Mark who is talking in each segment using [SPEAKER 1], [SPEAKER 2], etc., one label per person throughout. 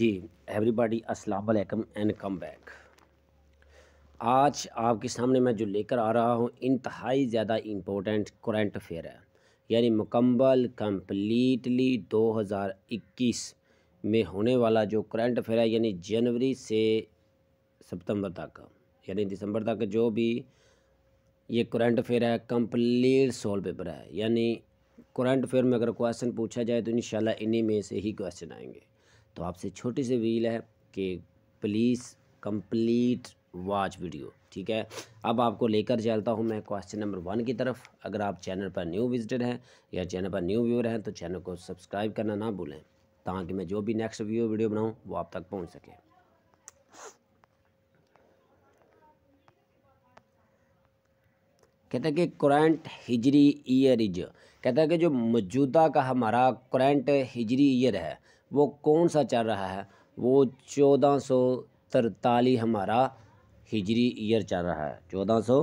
[SPEAKER 1] जी everybody अस्सलाम वालेकुम and come back आज आपके सामने मैं जो लेकर आ रहा हूँ इंतहाई ज़्यादा इम्पोर्टेंट करंट अफेयर है यानी मुकम्मल कम्प्लीटली 2021 में होने वाला जो करंट अफेयर है यानी जनवरी से सितंबर तक यानी दिसंबर तक जो भी ये करंट अफेयर है कम्प्लीट सोल पेपर है यानी करंट अफेयर में अगर क्वेश्चन पूछा जाए तो इन इन्हीं में से ही क्वेश्चन आएंगे तो आपसे छोटी सी वील है कि प्लीज़ कंप्लीट वॉच वीडियो ठीक है अब आपको लेकर चलता हूँ मैं क्वेश्चन नंबर वन की तरफ अगर आप चैनल पर न्यू विजिटर हैं या चैनल पर न्यू व्यूअर हैं तो चैनल को सब्सक्राइब करना ना भूलें ताकि मैं जो भी नेक्स्ट व्यू वीडियो बनाऊँ वो आप तक पहुँच सके कहता है कि करंट हिजरी ईयर इज कहता है कि जो मौजूदा का हमारा करंट हिजरी ईयर है वो कौन सा चल रहा है वो चौदह सौ तरतालीस हमारा हिजरी ईयर चल रहा है चौदह सौ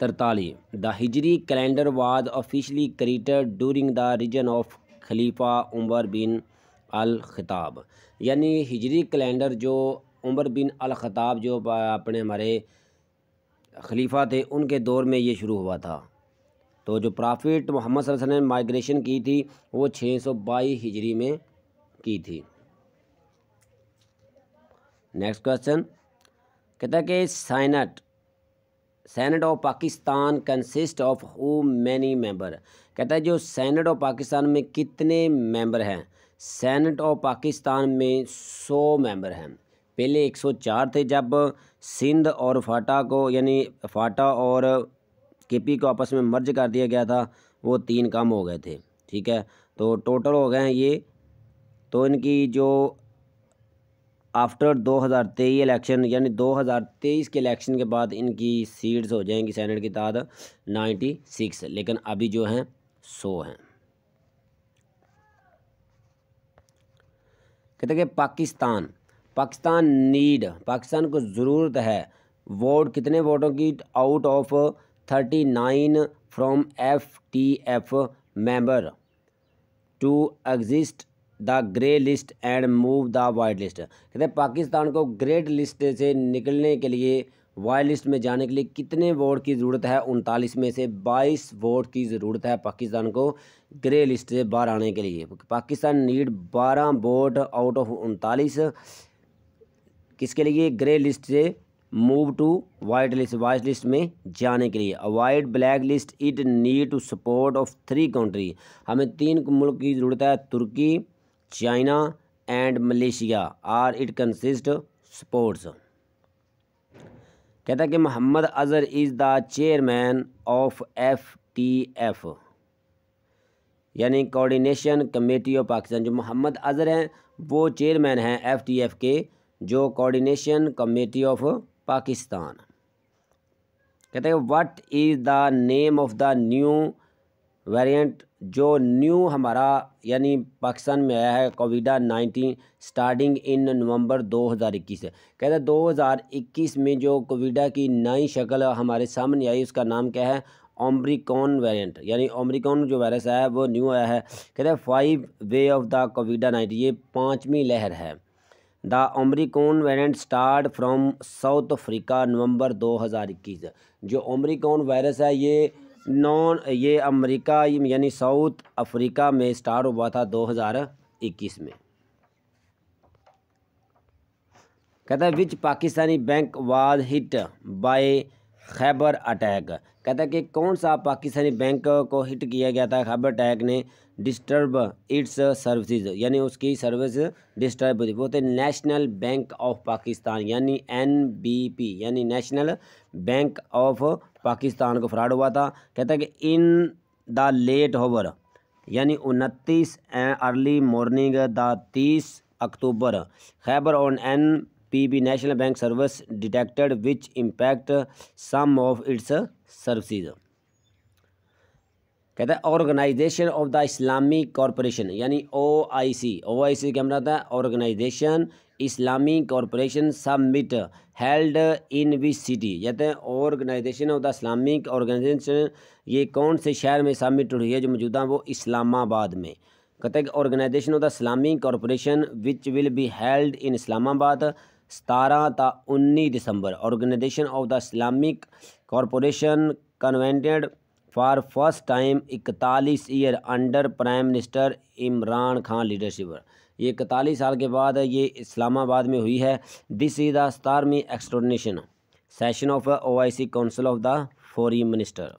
[SPEAKER 1] तरतालीस the Hijri calendar was officially created during the region of खलीफा उमर बिन अल खिताब यानी हिजरी कैलेंडर जो उमर बिन अल खिताब जो अपने हमारे खलीफा थे उनके दौर में ये शुरू हुआ था तो जो प्रॉफिट मोहम्मद वसल्लम ने माइग्रेशन की थी वो छः सौ हिजरी में की थी नेक्स्ट क्वेश्चन कहता है कि Senate Senate of Pakistan consist of who many member कहता है जो सैनट ऑफ पाकिस्तान में कितने मेंबर हैं सैनट ऑफ पाकिस्तान में सौ मेंबर हैं पहले एक सौ चार थे जब सिंध और फाटा को यानी फाटा और के पी को आपस में मर्ज कर दिया गया था वो तीन कम हो गए थे ठीक है तो टोटल हो गए हैं ये तो इनकी जो आफ्टर 2023 इलेक्शन यानी 2023 के इलेक्शन के बाद इनकी सीट्स हो जाएंगी सेनेट की तादाद सिक्स लेकिन अभी जो हैं सो हैं कहते हैं पाकिस्तान पाकिस्तान नीड पाकिस्तान को ज़रूरत है वोट कितने वोटों की out of thirty nine from F T F member to exist the grey list and move the white list कहते हैं पाकिस्तान को ग्रेट लिस्ट से निकलने के लिए वाइट लिस्ट में जाने के लिए कितने वोट की ज़रूरत है उनतालीस में से बाईस वोट की ज़रूरत है पाकिस्तान को ग्रे लिस्ट से बाहर आने के लिए पाकिस्तान नीड बारह वोट आउट ऑफ उनतालीस किसके लिए ग्रे लिस्ट से move to white list white list में जाने के लिए avoid black list it need to support of three country हमें तीन मुल्क की ज़रूरत है Turkey China and Malaysia are it consist sports कहता है कि Mohammad Azhar is the chairman of F T F यानी कोऑर्डिनेशन कमेटी ऑफ पाकिस्तान जो मोहम्मद अजहर हैं वो चेयरमैन हैं एफ टी एफ के जो कोऑर्डिनेशन कमेटी ऑफ पाकिस्तान कहते हैं what is the name of the new variant जो न्यू हमारा यानी पाकिस्तान में आया है कोविडा नाइन्टीन स्टार्टिंग इन नवंबर 2021 से कहते हैं 2021 में जो कोविडा की नई शक्ल हमारे सामने आई उसका नाम क्या है ओमरिकॉन वेरिएंट यानी ओमरिकॉन जो वायरस आया है वो न्यू आया है कहते हैं five wave of the covid nineteen ये पाँचवीं लहर है the Omicron variant start from South Africa November 2021 जो ओमरिकॉन वायरस है ये नॉन ये अमेरिका यानी साउथ अफ्रीका में स्टार्ट हुआ था 2021 में कहता है which Pakistani bank was hit by cyber attack कहता है कि कौन सा पाकिस्तानी बैंक को हिट किया गया था खैबर अटैक ने डिस्टर्ब इट्स सर्विसेज यानी उसकी सर्विस डिस्टर्ब वो थे नेशनल बैंक ऑफ पाकिस्तान यानी एनबीपी यानी नेशनल बैंक ऑफ पाकिस्तान को फ्रॉड हुआ था कहता है कि इन द लेट ओवर यानी उनतीस अर्ली मॉर्निंग द तीस October cyber on N PB national bank service detected which impact some of its services कहते हैं organisation of the Islami corporation यानी O I C O I सी क्या बनाता है organisation Islami corporation submit held in which city कहते हैं organisation of the Islamic organisation ये कौन से शहर में सबमिट हुई है जो मौजूदा वो इस्लामाबाद में कहते हैं organisation of the Islamic corporation which will be held in Islamabad सतारह त उन्नीस दिसंबर organisation of the Islamic corporation convened for first time इकतालीस year under prime minister Imran Khan leadership ये इकतालीस साल के बाद ये इस्लामाबाद में हुई है this is the star me session of O I C council of the foreign minister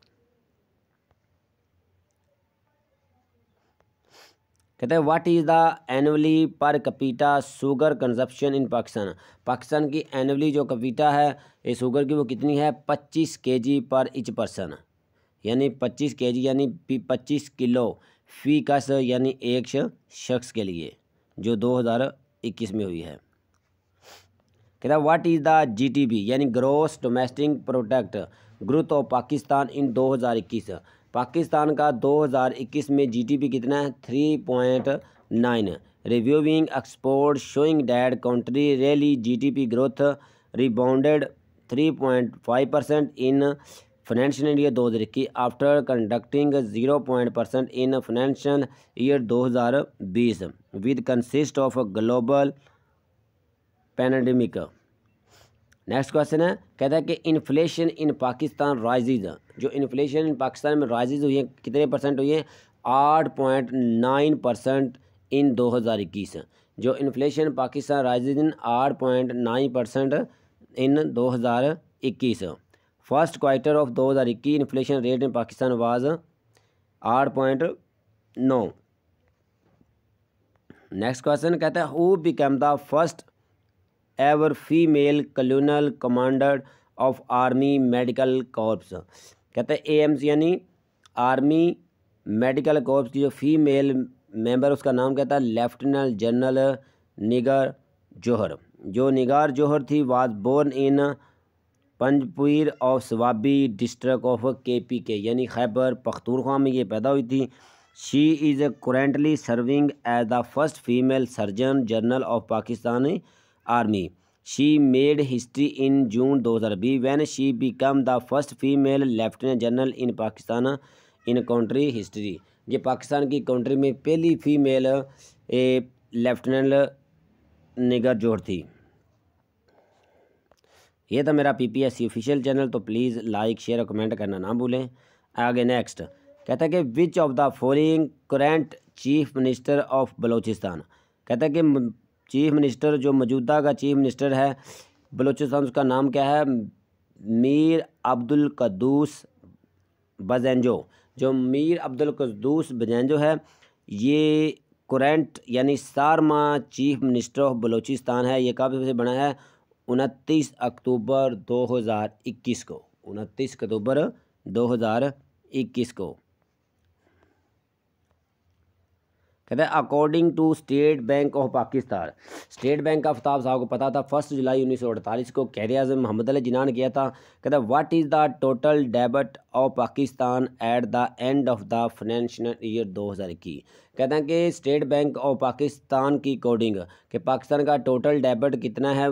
[SPEAKER 1] कहते हैं what is the annually per capita sugar consumption in Pakistan Pakistan की एनुअली जो कपीटा है ये शुगर की वो कितनी है पच्चीस के जी पर इच पर्सन यानी पच्चीस के जी यानी पच्चीस किलो फी कस यानी एक शख्स के लिए जो दो हज़ार इक्कीस में हुई है कहते हैं व्हाट इज़ द बी यानी gross domestic product growth of Pakistan in दो हज़ार इक्कीस पाकिस्तान का 2021 में जीडीपी कितना है three point nine reviewing export showing that country rally GDP growth rebounded 3.5 percent in financial year दो हज़ार इक्कीस after conducting zero point percent in financial year 2020 with consist of global pandemic next question है कहता है कि inflation in Pakistan rises जो inflation in Pakistan में rises हुई है कितने परसेंट हुई है आठ पॉइंट नाइन परसेंट इन दो हज़ार इक्कीस जो इन्फ्लेशन पाकिस्तान राइजेज इन आठ पॉइंट नाइन परसेंट इन दो हज़ार इक्कीस फर्स्ट क्वार्टर ऑफ दो हज़ार इक्कीस inflation rate in Pakistan was आठ पॉइंट नौ नेक्स्ट क्वेश्चन कहता है who become the first ever female colonel commander of army medical corps कहते हैं एम्स यानी आर्मी मेडिकल कॉर्प्स की जो फीमेल मेंबर उसका नाम कहता है लेफ्टिनेंट जनरल निगर जोहर जो निगार जोहर थी was born in Panjpur of Swabi district of K P K यानी खैबर पख्तूनख्वा में ये पैदा हुई थी she is currently serving as the first female surgeon general of Pakistan army she made history in June 2020 when she become the first female lieutenant general in Pakistan in country history ये पाकिस्तान की country में पहली फीमेल लेफ्टिनेंट निगर जोड़ थी ये था मेरा PPSC official channel तो प्लीज़ लाइक शेयर और कमेंट करना ना भूलें आगे नेक्स्ट कहता है कि which of the following current chief minister of Balochistan कहता है कि चीफ मिनिस्टर जो मौजूदा का चीफ मिनिस्टर है बलूचिस्तान उसका नाम क्या है मीर अब्दुल कदूस बजेंजो जो मीर अब्दुल कदूस बजेंजो है ये करंट यानी सारमा चीफ मिनिस्टर ऑफ बलूचिस्तान है ये कब से बना है उनतीस अक्टूबर 2021 को उनतीस अक्टूबर 2021 को कहते हैं according to State Bank of Pakistan State Bank का आफ्ताब साहब को पता था फर्स्ट जुलाई उन्नीस सौ अड़तालीस को कैद अजम मोहम्मद अली जिनान ने किया था कहते हैं what is the total debit of Pakistan at the end of the financial year दो हज़ार इक्कीस कहते हैं कि स्टेट बैंक ऑफ पाकिस्तान की अकॉर्डिंग कि पाकिस्तान का टोटल डेबिट कितना है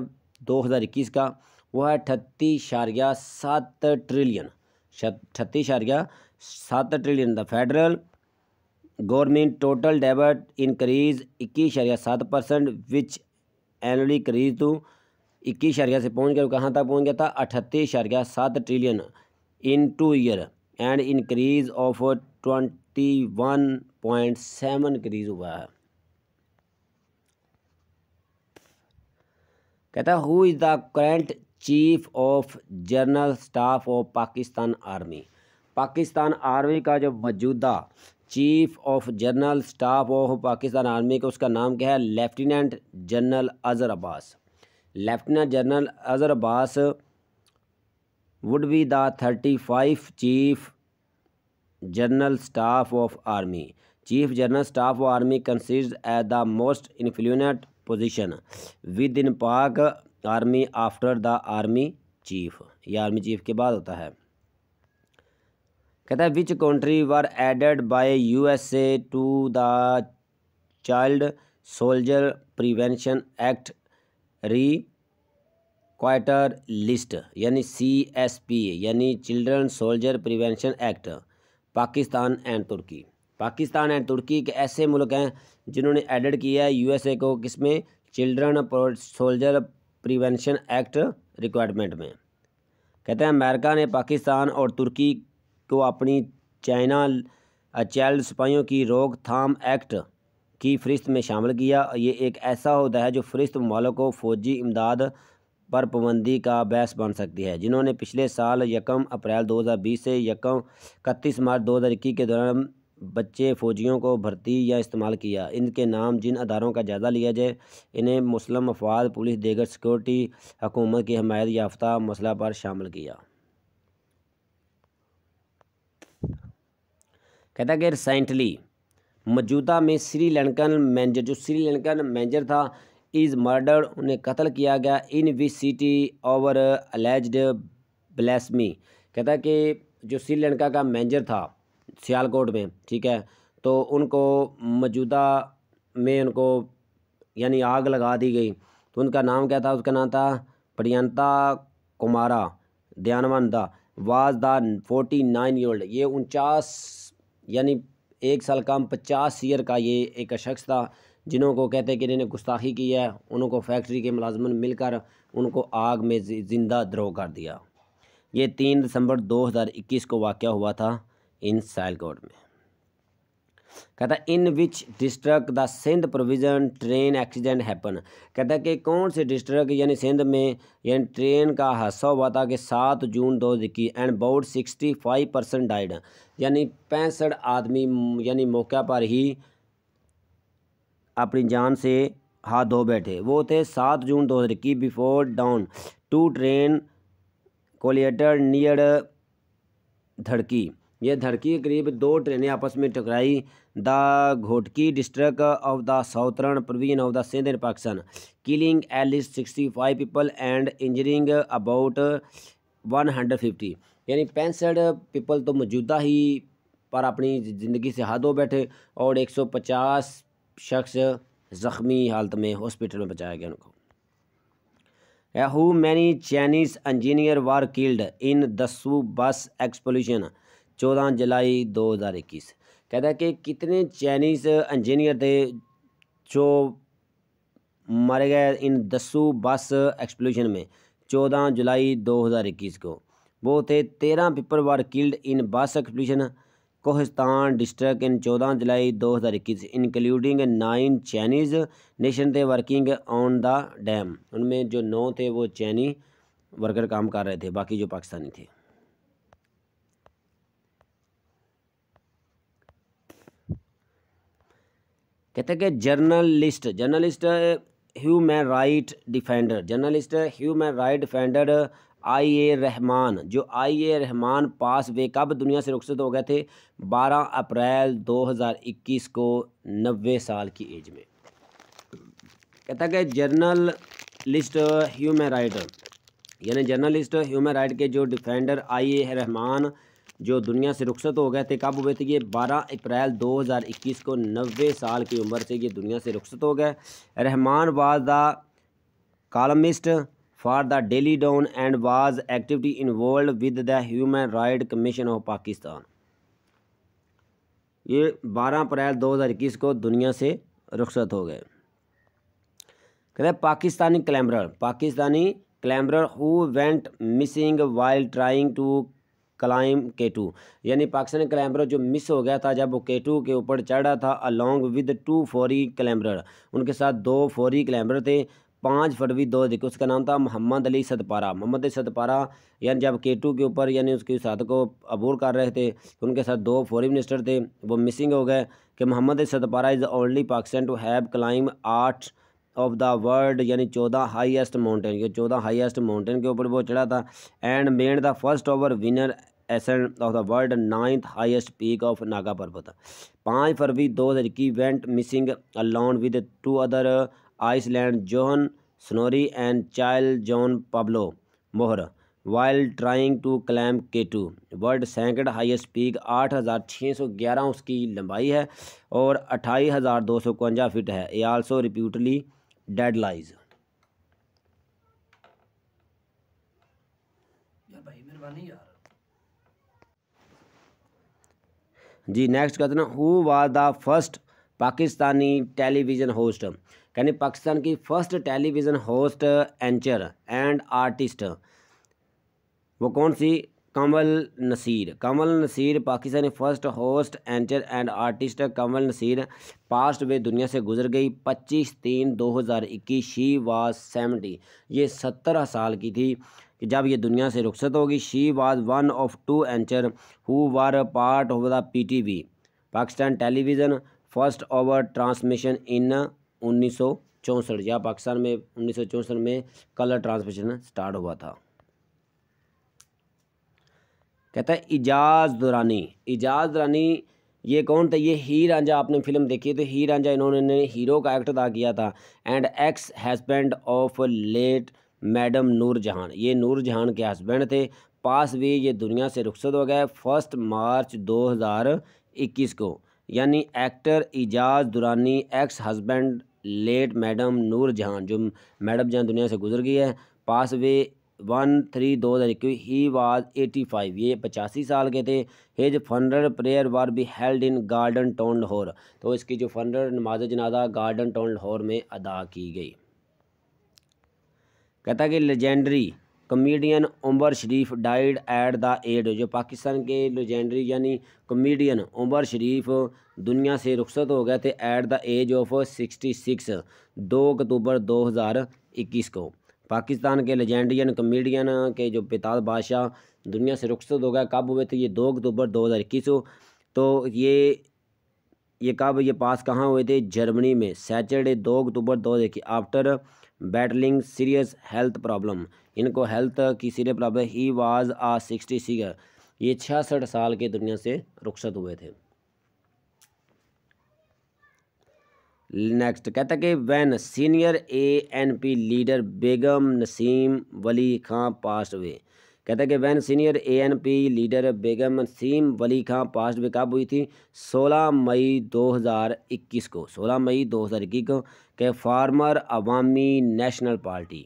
[SPEAKER 1] दो हज़ार इक्कीस का वह है अठतीस सात ट्रिलियन छत्तीस सात trillion the federal government total डेबट इनक्रीज इक्कीस शरिया सात परसेंट विच एनुअली करीज टू इक्कीस शरिया से पहुँच गया कहाँ तक पहुँच गया था अठत्ती शरिया सात trillion in two year and increase of twenty one point seven करीज हुआ है कहता who is the current chief of general staff of Pakistan army Pakistan army का जो मौजूदा chief of general staff of Pakistan army का उसका नाम क्या है lieutenant general Azhar Abbas lieutenant general Azhar Abbas would be the thirty five chief general staff of army chief general staff of army कंसीड as the most influential position within Pak army after the army chief यह army chief के बाद होता है कहता which country were added by USA to the child soldier prevention act recruiter list यानी C S P यानी children soldier prevention act Pakistan and Turkey Pakistan and Turkey एक ऐसे मुल्क हैं जिन्होंने एडेड किया है यूएसए को किसमें children soldier prevention act requirement में कहते हैं अमेरिका ने पाकिस्तान और तुर्की को तो अपनी चाइना चाइल्ड सिपाहियों की रोकथाम एक्ट की फहरिस्त में शामिल किया ये एक ऐसा अहदा है जो फहरिस्त ममालक को फौजी इमदाद पर पाबंदी का बहस बन सकती है जिन्होंने पिछले साल यकम अप्रैल 2020 से यकम इकतीस मार्च 2021 के दौरान बच्चे फौजियों को भर्ती या इस्तेमाल किया इनके नाम जिन अदारों का जायजा लिया जाए इन्हें मुस्लिम अफवाद पुलिस देगर सिक्योरिटी हुकूमत की हमायत याफ्ता मसला पर शामिल किया कहता कि रिसेंटली मौजूदा में श्री लंकन मैनेजर जो श्री लंकन मैनेजर था इज़ मर्डर्ड उन्हें कत्ल किया गया in we city over alleged blasphemy कहता कि जो श्री लंका का मैनेजर था सियालकोट में ठीक है तो उनको मौजूदा में उनको यानी आग लगा दी गई तो उनका नाम क्या था उसका नाम था Priyantha Kumara Diyawadana was the forty nine year old ये उनचास यानी एक साल काम पचास ईयर का ये एक शख्स था जिन्हों को कहते हैं कि इन्होंने गुस्ताखी की है उनको फैक्ट्री के मुलाजमन मिलकर उनको आग में ज़िंदा द्रोह कर दिया ये तीन दिसंबर 2021 को वाक़ हुआ था इन सैलकोट में कहता in which district the Sindh provision train accident happen कहता कि कौन से डिस्ट्रक यानी सिंध में यानी ट्रेन का हादसा हुआ था कि सात जून दो हज़ार इक्कीस and about sixty five percent died यानी पैंसठ आदमी यानी मौके पर ही अपनी जान से हाथ धो बैठे वो थे सात जून दो हज़ार इक्कीस before dawn two train collided near Daharki ये धड़की के करीब दो ट्रेनें आपस में टकराई the Ghotki district of the southern provision of the Sindh सेंधन Pakistan killing at least sixty five people and injuring about one hundred fifty यानी पैंसठ पीपल तो मौजूदा ही पर अपनी ज़िंदगी से हाथ बैठे और एक सौ पचास शख्स ज़ख्मी हालत में हॉस्पिटल में बचाया गया उनको who many Chinese engineer were killed in Dasu bus explosion चौदह जुलाई दो हज़ार इक्कीस कहता है कि कितने चाइनीज़ इंजीनियर थे जो मारे गए इन दसू बस एक्सप्लोजन में चौदह जुलाई दो हज़ार इक्कीस को वो थे तेरह पीपल वार किल्ड इन बस एक्सप्लोजन कोहिस्तान डिस्ट्रिक्ट इन चौदह जुलाई दो हज़ार इक्कीस इंक्लूडिंग नाइन चाइनीज़ नेशन थे वर्किंग ऑन द डैम उनमें जो नौ थे वो चैनी वर्कर काम कर रहे थे बाकी जो पाकिस्तानी थे कहते हैं कि journalist journalist human right defender journalist human right defender I A Rehman जो आई ए रहमान पास वे कब दुनिया से रुखसत हो गए थे 12 अप्रैल 2021 को नबे साल की एज में कहता कि जर्नलिस्ट ह्यूमन राइट यानी जर्नलिस्ट ह्यूमन राइट के जो डिफेंडर आई ए रहमान जो दुनिया से रुखसत हो गए थे कब हुए थे ये 12 अप्रैल 2021 को नबे साल की उम्र से ये दुनिया से रुखसत हो गए Rehman was the columnist for the daily Dawn and was activity involve with the human right commission of Pakistan ये 12 अप्रैल 2021 को दुनिया से रुखसत हो गए कहते हैं Pakistani climber Pakistani climber who went missing while trying to climb K two यानी पाकिस्तानी क्लाइंबर जो मिस हो गया था जब वो के टू के ऊपर चढ़ा था along with two foreign climber उनके साथ दो फौरी क्लाइंबर थे पाँच फरवरी दो हज़ार उसका नाम था मोहम्मद अली सदपारा मोहम्मद अली सदपारा यानी जब के टू के ऊपर यानी उसके साथ को अबूर कर रहे थे उनके साथ दो फॉरेन मिनिस्टर थे वो मिसिंग हो गए कि Mohammad Ali Sadpara is only Pakistan to have climb आठ ऑफ द वर्ल्ड यानी चौदह हाईएस्ट माउंटेन ये चौदह हाईएस्ट माउंटेन के ऊपर वो चढ़ा था and made the first over winter ascent of the world ninth highest peak of Nanga Parbat पाँच फरवरी दो हज़ार इक्कीस went missing along with two other Iceland John Snorri and Chilean Juan Pablo Mohr while trying to climb K two world second highest peak आठ हज़ार छः सौ ग्यारह उसकी लंबाई है और अट्ठाईस हज़ार दो सौ इक्वंजा फिट है a also reportedly dead lies जी नेक्स्ट कहते ना who was the first Pakistani television host यानी पाकिस्तान की first television host anchor and artist वो कौन सी Kamal Naseer Kamal Naseer Pakistani first host anchor and artist Kamal Naseer passed away दुनिया से गुजर गई 25 तीन 2021 शी वाज सेवेंटी ये सत्तर साल की थी कि जब ये दुनिया से रुखसत होगी she was one of two anchor who were part of the P T V Pakistan television first over transmission in उन्नीस सौ चौंसठ या पाकिस्तान में उन्नीस में कलर ट्रांसमिशन स्टार्ट हुआ था कहता है इजाज़ दुरानी इजाज़ दुरानी ये कौन था ये ही रांझा आपने फिल्म देखी तो ही रांझा इन्होंने हीरो का एक्ट अदा किया था and ex husband of late madam Noor Jahan ये नूर जहान के हस्बैंड थे पास भी ये दुनिया से रुखसत हो गए फर्स्ट मार्च 2021 को यानी actor Ijaz Durrani ex husband late madam Noor Jahan जो मैडम जहाँ दुनिया से गुजर गई है पास वे वन थ्री दो हज़ार इक्कीस ही वाज एटी फाइव ये पचासी साल के थे his funeral prayer were be held in garden town Lahore तो इसकी जो फनरल नमाज जनाजा गार्डन टाउन लाहौर में अदा की गई कहता कि legendary comedian Umer Sharif died at the age जो पाकिस्तान के लेजेंडरी यानी कमेडियन उमर शरीफ दुनिया से रुखसत हो गए थे at the age of sixty six दो अक्टूबर दो हज़ार इक्कीस को पाकिस्तान के लेजेंडियन कमेडियन के जो बेताल बादशाह दुनिया से रुखसत हो गया कब हुए थे ये दो अक्टूबर दो हज़ार इक्कीस तो ये ये कब ये पास कहाँ हुए थे जर्मनी में सैटरडे दो अक्टूबर दो हज़ार इक्कीस after battling serious health problem इनको हेल्थ की serious problem he was a sixty six ये छियासठ साल के दुनिया से रुखसत हुए थे नेक्स्ट कहता कि when senior A N P leader Begum Naseem Wali Khan passed away कहता कि when senior A N P leader Begum Naseem Wali Khan passed away कब हुई थी 16 मई 2021 को 16 मई 2021 को के former Awami National Party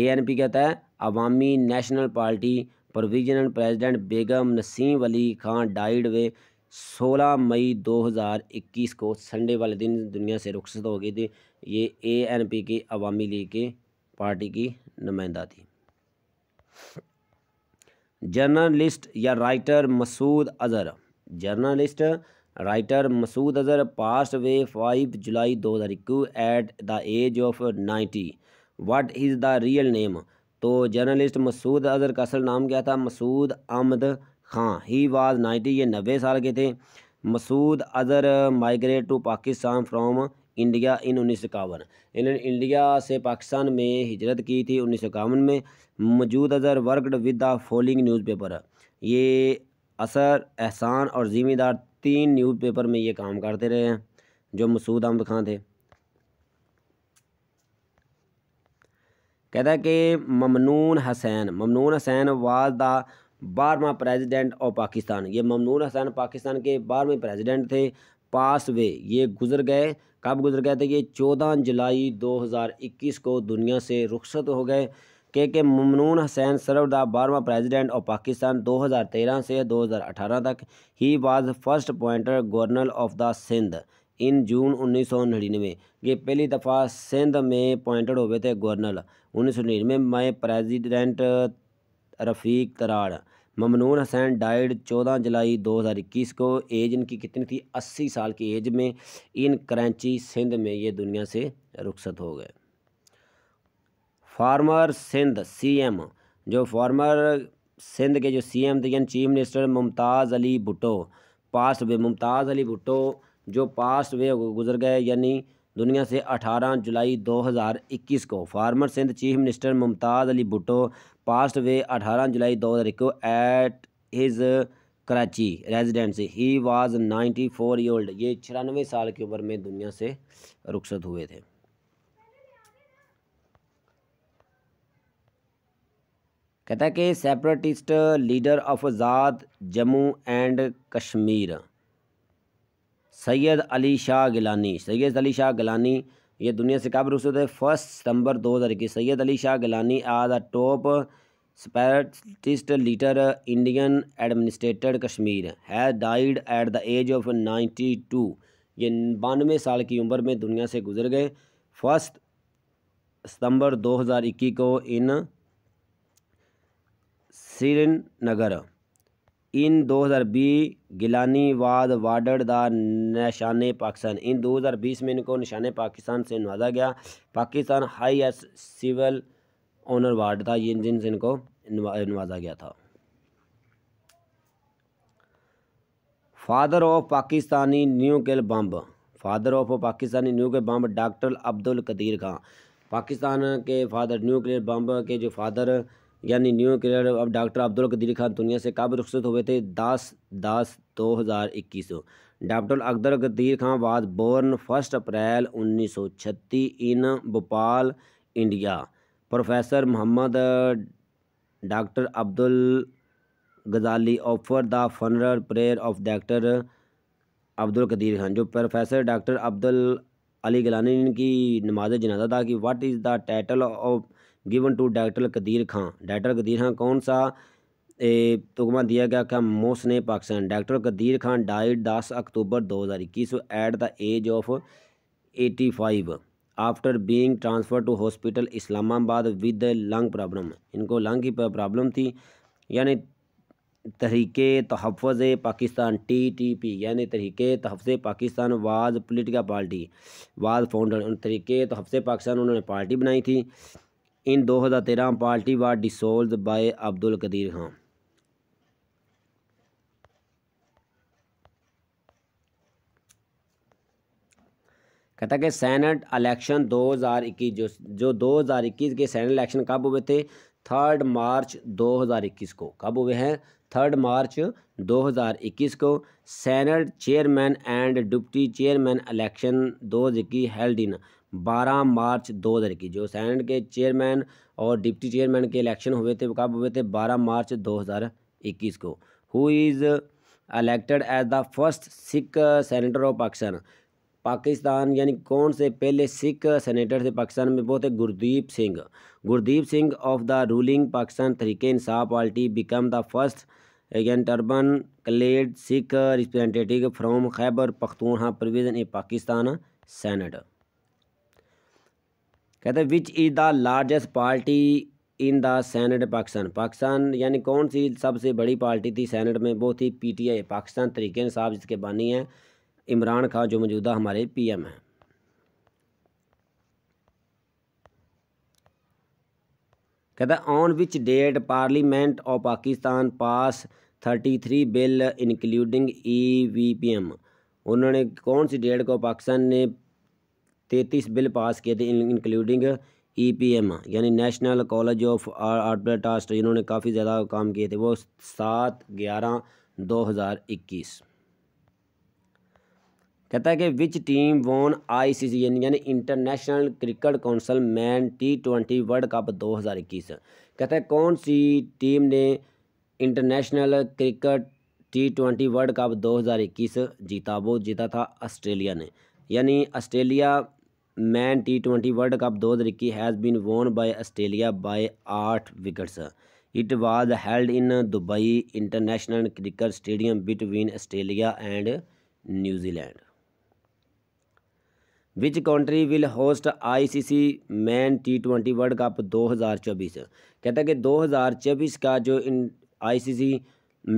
[SPEAKER 1] A N P कहता है Awami National Party provisional president Begum Naseem Wali Khan died way 16 मई 2021 को संडे वाले दिन दुनिया से रुखसत हो गई थी ये ए एन पी की अवामी लीग के पार्टी की नुमाइंदा थी जर्नलिस्ट या writer Masood Azhar journalist writer Masood Azhar passed away five जुलाई दो हज़ार इक्कीस at the age of ninety what is the real name तो जर्नलिस्ट मसूद अजहर का असल नाम क्या था मसूद अहमद हाँ ही वाज नाइन्टी ये नब्बे साल के थे Masood Azhar migrate to Pakistan from India in उन्नीस सौ इक्यावन इन्होंने इंडिया से पाकिस्तान में हिजरत की थी उन्नीस सौ इक्यावन में मौजूद Azhar worked with the following newspaper ये असर एहसान और ज़िम्मेदार तीन न्यूज़पेपर में ये काम करते रहे हैं जो मसूद अहमद खां थे कहता है कि ममनून हसैन ममनून हसैन वाज द बारहवा प्रेसिडेंट ऑफ पाकिस्तान ये ममनून हसैन पाकिस्तान के बारहवें प्रेसिडेंट थे पास वे ये गुजर गए कब गुजर गए थे ये चौदह जुलाई 2021 को दुनिया से रुखसत हो गए के के ममनून हसैन सरवदा बारवा प्रेसिडेंट ऑफ पाकिस्तान 2013 से 2018 तक he was first appointer governor of the Sindh in June उन्नीस सौ निन्यानवे ये पहली दफ़ा सिंध में हो हुए थे गवर्नर उन्नीस सौ निन्यानवे में प्रेजिडेंट रफ़ीक तराड़ ममनून हसैन डाइड चौदह जुलाई 2021 को एज इनकी कितनी थी अस्सी साल की एज में इन कराची सिंध में ये दुनिया से रुखसत हो गए फार्मर सिंध सीएम जो फार्मर सिंध के जो सीएम थे यानी chief minister Mumtaz Ali Bhutto passed away Mumtaz Ali Bhutto जो पास्ट वे गुजर गए यानी दुनिया से 18 जुलाई 2021 को former Sindh chief minister Mumtaz Ali Bhutto passed away 18 जुलाई 2021 को at his Karachi residency he was 94 four old ये छियानवे साल की उम्र में दुनिया से रुखसत हुए थे कहता है कि separatist leader of Azad Jammu and Kashmir Syed Ali Shah Geelani Syed Ali Shah Geelani ये दुनिया से कब रुस्त हुए फर्स्ट सितंबर दो हज़ार इक्कीस Syed Ali Shah Geelani are the top separatist leader Indian administrator Kashmir है died at the age of ninety two ये बानवे साल की उम्र में दुनिया से गुजर गए फर्स्ट सितंबर 2021 को इन श्रीनगर इन 2020 गिलानीवाद वार्डर द निशान पाकिस्तान इन 2020 में इनको निशान पाकिस्तान से नवाजा गया पाकिस्तान एस सिविल ऑनर वार्ड था ये जिनसे इनको नवाजा गया था father of Pakistani new nuclear bomb father of Pakistani nuke bomb doctor Abdul Qadeer Khan Pakistan के फादर न्यूक्लियर बम्ब के जो फादर यानी न्यू क्लियर अब डॉक्टर अब्दुल कदीर खान दुनिया से कब रुखसत हुए थे दस दस दो हज़ार इक्कीस डॉक्टर अब्दुल कदीर खान बाद बोर्न फर्स्ट अप्रैल उन्नीस सौ छत्तीस in Bhopal India professor Mohammad doctor Abdul Ghazali offer the funeral prayer of doctor Abdul Qadeer Khan जो प्रोफेसर डॉक्टर अब्दुल अली गलानी की नमाज जनाजा था कि what is the title of given to doctor Qadeer Khan doctor Qadeer Khan कौन सा तगमा दिया गया क्या मोस ने पाकिस्तान डॉक्टर कदीर खान डाइड दस अक्टूबर दो हज़ार इक्कीस at the age of eighty five after being transferred to hospital Islamabad with lung problem इनको लंग की प्रॉब्लम थी यानी Tehreek Tahaffuz Pakistan T T P यानी Tehreek Tahaffuz Pakistan was political party was founder Tehreek Tahaffuz Pakistan उन्होंने पार्टी बनाई थी in 2013 party were dissolve by Abdul Qadeer Khan कहता कि सैनट इलेक्शन 2021 जो जो 2021 के सैनट इलेक्शन कब हुए थे थर्ड मार्च 2021 को कब हुए हैं थर्ड मार्च 2021 को senate chairman and deputy chairman election दो हज़ार इक्कीस हेल्ड इन 12 मार्च 2000 की जो सैनेट के चेयरमैन और डिप्टी चेयरमैन के इलेक्शन हुए थे कब हुए थे 12 मार्च 2021 को who is elected as the first Sikh senator of Pakistan Pakistan यानी कौन से पहले सिख सेनेटर थे पाकिस्तान में वो थे Gurdeep Singh Gurdeep Singh of the ruling Pakistan Tehreek Insaf party become the first agent turban clad Sikh representative from Khyber Pakhtunkhwa provision a Pakistan senate कहते हैं which is the largest party in the senate Pakistan Pakistan यानी कौन सी सबसे बड़ी पार्टी थी सैनट में वो थी P T I Pakistan Tehreek इंसाफ जिसके बानी हैं इमरान खान जो मौजूदा हमारे पी एम हैं कहते on which date parliament of Pakistan pass thirty three bill including E V P M उन्होंने कौन सी डेट को पाकिस्तान ने तैंतीस बिल पास किए थे इंक्लूडिंग ई पी एम यानी national college of art art इन्होंने काफ़ी ज़्यादा काम किए थे वो सात ग्यारह दो हज़ार इक्कीस कहता है कि which team von I C C यानी international cricket council men T twenty world cup दो हज़ार इक्कीस कहता है कौन सी टीम ने international cricket T twenty world cup दो हज़ार इक्कीस जीता वो जीता था ऑस्ट्रेलिया ने यानी Australia men T twenty world cup दो तरीकी has been won by Australia by आठ wickets it was held in Dubai international cricket stadium between Australia and New Zealand which country will host ICC men T twenty world cup 2024 कहता है कि 2024 का जो इन ICC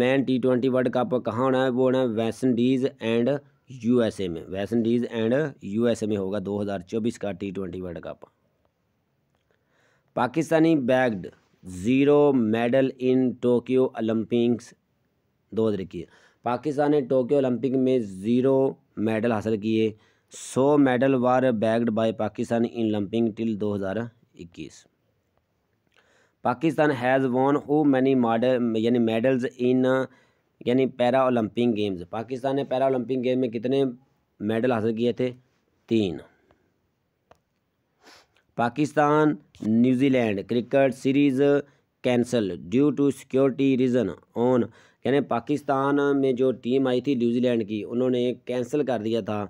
[SPEAKER 1] men T twenty world cup कहाँ होना है वो होना है वेस्ट इंडीज़ एंड यूएसए में वेस्ट इंडीज़ एंड यूएसए में होगा 2024 का T twenty world cup Pakistani bagged zero medal in Tokyo Olympics दो हज़ार इक्कीस पाकिस्तान ने टोक्यो ओलंपिक में ज़ीरो मेडल हासिल किए सौ medal were bagged by Pakistan in Olympic till दो हज़ार इक्कीस Pakistan has won how many model यानी मेडल्स इन यानी पैरा ओलंपिक गेम्स पाकिस्तान ने पैरा ओलंपिक गेम में कितने मेडल हासिल किए थे तीन Pakistan New Zealand cricket series cancel due to security reason on यानी पाकिस्तान में जो टीम आई थी न्यूजीलैंड की उन्होंने कैंसिल कर दिया था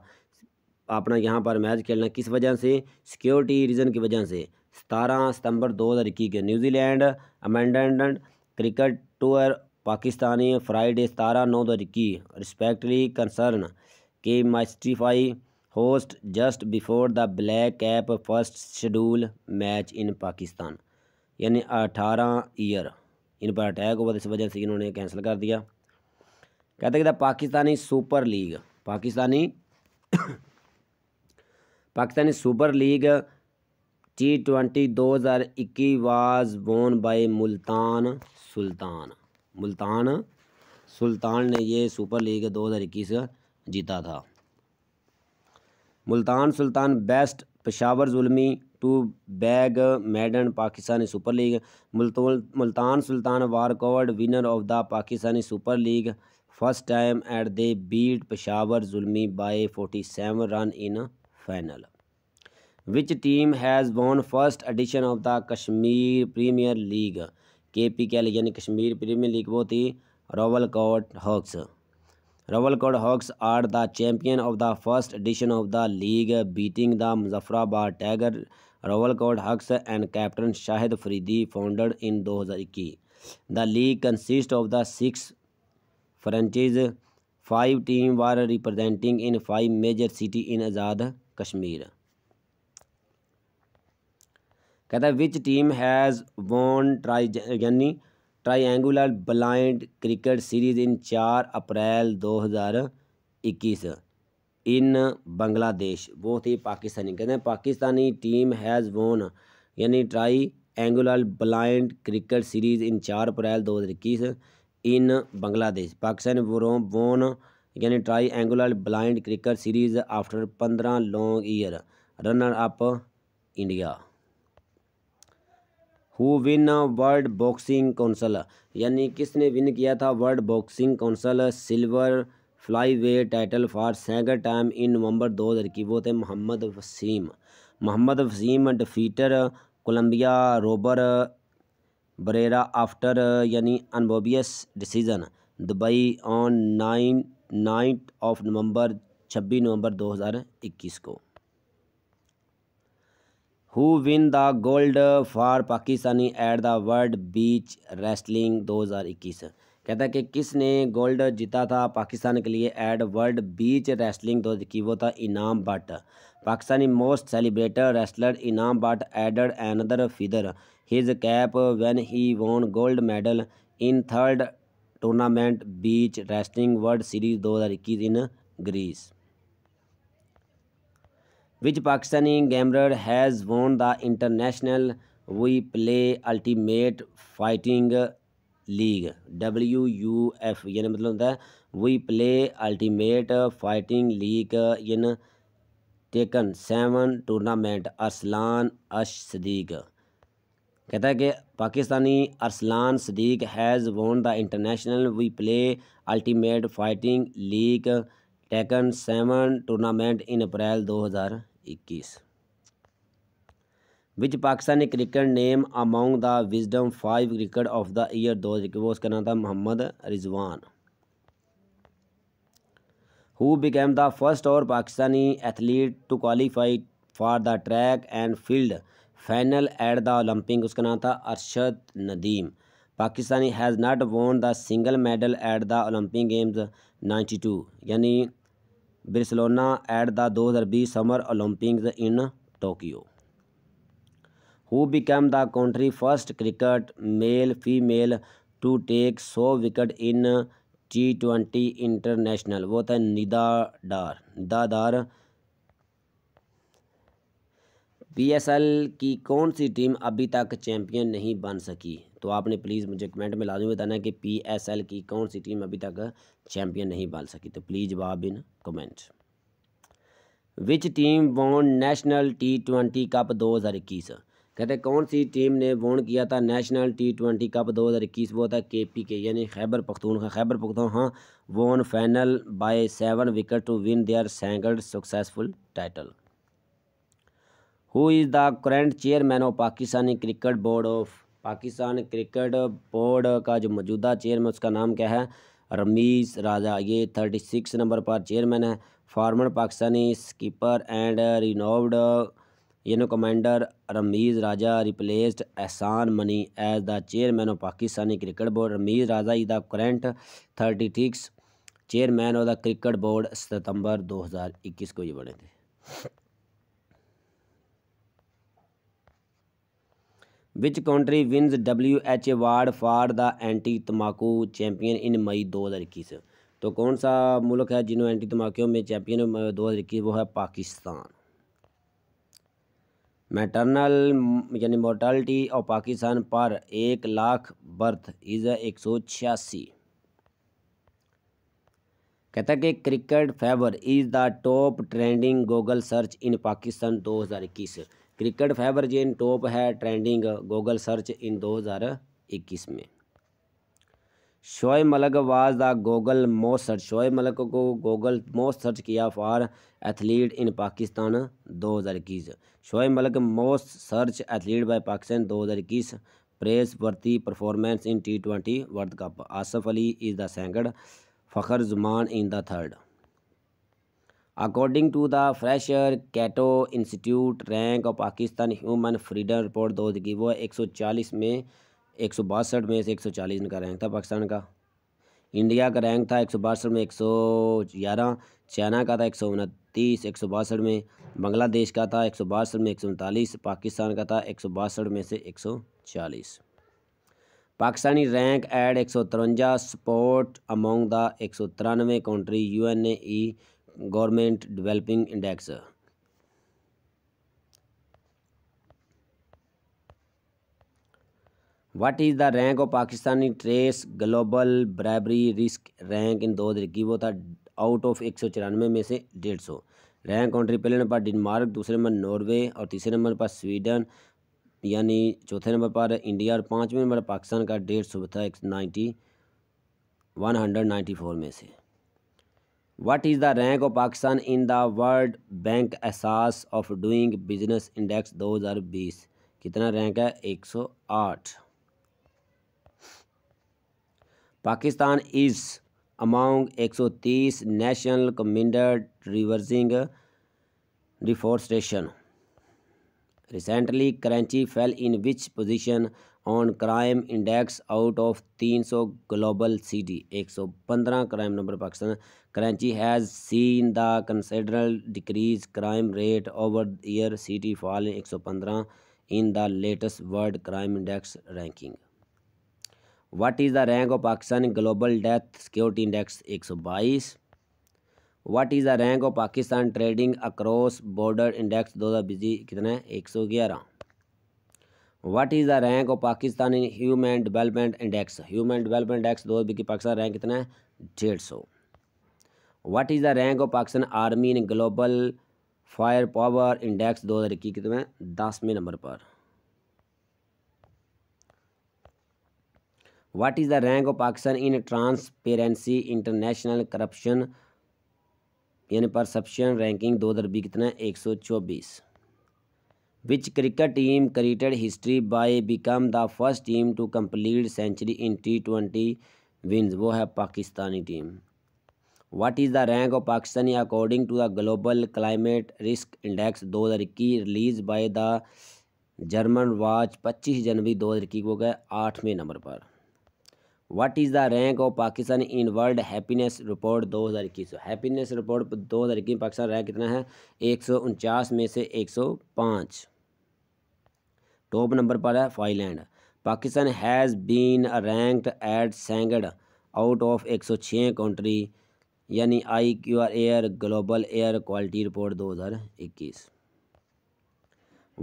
[SPEAKER 1] अपना यहाँ पर मैच खेलना किस वजह से सिक्योरिटी रीज़न की वजह से सतारह सितंबर दो हज़ार इक्कीस के New Zealand amended cricket tour Pakistani Friday सतारा नौ दो इक्की रिस्पेक्टली कंसर्न के मास्टिफाई host just before the black cap first schedule match in Pakistan यानी अठारह ईयर इन पर अटैक हुआ इस वजह से इन्होंने कैंसिल कर दिया कहते कि the Pakistani super league Pakistani Pakistani super league T twenty दो हज़ार इक्की was won by Multan Sultan Multan Sultan ने ये सुपर लीग दो हज़ार इक्कीस जीता था मुल्तान सुल्तान best Peshawar Zalmi to bag maiden Pakistani super league Multan Sultan were crowned winner of the Pakistani super league first time at they beat Peshawar Zalmi by forty seven run in final which team has won first edition of the Kashmir premier league K P K L यानी Kashmir premier league वो थी Rawalakot hawks Rawalakot hawks are the champion of the first edition of the league beating the Muzaffarabad tiger Rawalakot hawks and captain Shahid Afridi founded in दो हज़ार इक्कीस the league consist of the six franchise five team were representing in five major city in Azad Kashmir कहता which team has won tri यानी triangular blind cricket series in चार अप्रैल दो हज़ार इक्कीस इन बांग्लादेश वो थी पाकिस्तानी कहते हैं पाकिस्तानी टीम हैज़ वोन यानी triangular blind cricket series in चार अप्रैल दो हज़ार इक्कीस इन बांग्लादेश पाकिस्तान वोरोम वोन यानी triangular blind cricket series after पंद्रह long year runner up India who win world boxing council यानी किसने विन किया था world boxing council silver flyweight title for second time in नवंबर दो हज़ार की वो थे Mohammad Waseem Mohammad Waseem defeated Colombia Robert Barrera after यानी unanimous decision Dubai on nine ninth of November छब्बीस नवंबर दो हज़ार इक्कीस को who win the gold for Pakistani at the world beach wrestling 2021 कहता है कि किसने गोल्ड जीता था पाकिस्तान के लिए एट वर्ल्ड बीच रेस्लिंग दो की वो था Inam Butt Pakistani most celebrated wrestler Inam Butt add another feather his cap when he won gold medal in third tournament beach wrestling world series दो हज़ार इक्कीस in Greece which Pakistani gamer has won the international we play ultimate fighting league W U F यानी मतलब होता है we play ultimate fighting league in Tekken seven tournament Arsalan Ash Siddiq कहता है कि Pakistani Arsalan Sadiq has won the international we play ultimate fighting league Tekken seven tournament in April 2021 which Pakistani cricket name among the Wisden five cricket of the year दो वो उसका नाम था Mohammad Rizwan who became the first और Pakistani athlete to qualify for the track and field final at the Olympic उसका नाम था Arshad Nadeem Pakistani has not won the single medal at the Olympic games 92 यानी ब्रिसलोना at the 2020 summer Olympics in Tokyo who become the country first cricket male female to take सौ wicket in T twenty international वो था निदा डार निदा दार PSL की कौन सी team अभी तक चैम्पियन नहीं बन सकी तो आपने प्लीज़ मुझे कमेंट में लाजमी बताना है कि पीएसएल की कौन सी टीम अभी तक चैम्पियन नहीं बन सकी तो प्लीज़ जवाब in comment which team won national T twenty cup दो हज़ार इक्कीस कहते कौन सी टीम ने वोन किया था नेशनल टी ट्वेंटी कप दो हज़ार इक्कीस वो था के पी के यानी Khyber Pakhtunkhwa Khyber Pakhtunkhwa won final by seven wicket to win their सेंगल्ड successful title who is the current chairman of Pakistani cricket board of Pakistan cricket board का जो मौजूदा चेयरमैन उसका नाम क्या है रमीज राजा ये थर्टी सिक्स नंबर पर चेयरमैन है former Pakistani skipper and renowned यूनो commander Ramiz Raja replaced Ehsan Mani as the chairman of Pakistani cricket board Ramiz Raja is the current thirty six chairman of the cricket board सितंबर 2021 को ये बने थे which country wins W H award for the anti tambaku champion in May दो हज़ार इक्कीस तो कौन सा मुल्क है जिन्होंने एंटी तम्बाकियों में चैंपियन दो हज़ार इक्कीस वो है पाकिस्तान मैटरनल यानी मोर्टालिटी ऑफ पाकिस्तान पर एक लाख बर्थ इज़ एक सौ छियासी कहता है कि cricket fever is the top trending Google search in Pakistan 2021 cricket fever जेन टॉप है ट्रेंडिंग गूगल सर्च इन 2021 में Shoaib Malik was the Google most search Shoaib Malik को गूगल मोस्ट सर्च किया for athlete in Pakistan 2021 Shoaib Malik most search athlete by Pakistan 2021 praiseworthy performance in T twenty world cup Asif Ali is the second Fakhar Zaman in the third according to the Fraser Cato institute rank of Pakistan human freedom report दो की वो एक सौ चालीस में एक सौ बासठ में से एक सौ चालीस इनका रैंक था पाकिस्तान का इंडिया का रैंक था एक सौ बासठ में एक सौ ग्यारह चाइना का था एक सौ उनतीस एक सौ बासठ में बांग्लादेश का था एक सौ बासठ में एक सौ उनतालीस पाकिस्तान का था एक सौ बासठ में से एक सौ चालीस पाकिस्तानी रैंक एड एक सौ तिरवंजा स्पोर्ट अमोंग द एक सौ तिरानवे country U N A government developing index what is the rank of Pakistani TRACE global bribery risk rank in दो हज़ार की वो था आउट ऑफ एक सौ चौरानवे में से डेढ़ सौ रैंक कंट्री पहले नंबर डेनमार्क दूसरे नंबर नॉर्वे और तीसरे नंबर पर स्वीडन यानी चौथे नंबर पर इंडिया और पाँचवें नंबर पाकिस्तान का डेढ़ सौ था एक ninety one hundred ninety four में से what is the rank of Pakistan in the World Bank एहसास ऑफ डूइंग बिजनेस इंडेक्स बीस कितना रैंक है एक सौ आठ पाकिस्तान इज अमाउंग तीस national commended reversing deforestation recently Karachi fell in which position on crime index out of तीन सौ ग्लोबल सिटी एक सौ पंद्रह crime number Pakistan Karachi has seen the considerable decrease crime rate over year city fall एक सौ पंद्रह in the latest world crime index ranking what is the rank of Pakistan global death security index एक सौ बाईस what is the rank of Pakistan trading across border index दो हज़ार बीस कितना है एक सौ ग्यारह what is the rank of Pakistan in human development index human development index दो हज़ार बीस पाकिस्तान रैंक कितना है डेढ़ सौ what is the rank of Pakistan army in global fire power index दो हज़ार इक्कीस में दसवें नंबर पर what is the rank of Pakistan in transparency international corruption यानी परसप्शन रैंकिंग दो हज़ार बीस कितना एक सौ चौबीस which cricket team created history by become the first team to complete century in T twenty wins वो है Pakistani team what is the rank of Pakistan according to the global climate risk index दो हज़ार इक्कीस release by the German watch पच्चीस जनवरी दो हज़ार इक्कीस को गए आठवें नंबर पर what is the rank of Pakistan in world happiness report दो हज़ार इक्कीस हैप्पीनेस रिपोर्ट दो हज़ार इक्कीस पाकिस्तान रैंक कितना है एक सौ उनचास में से एक सौ पाँच टॉप नंबर पर है Finland Pakistan has been ranked at सेंगड आउट ऑफ एक सौ छः कंट्री यानी I Q R air global air quality report 2021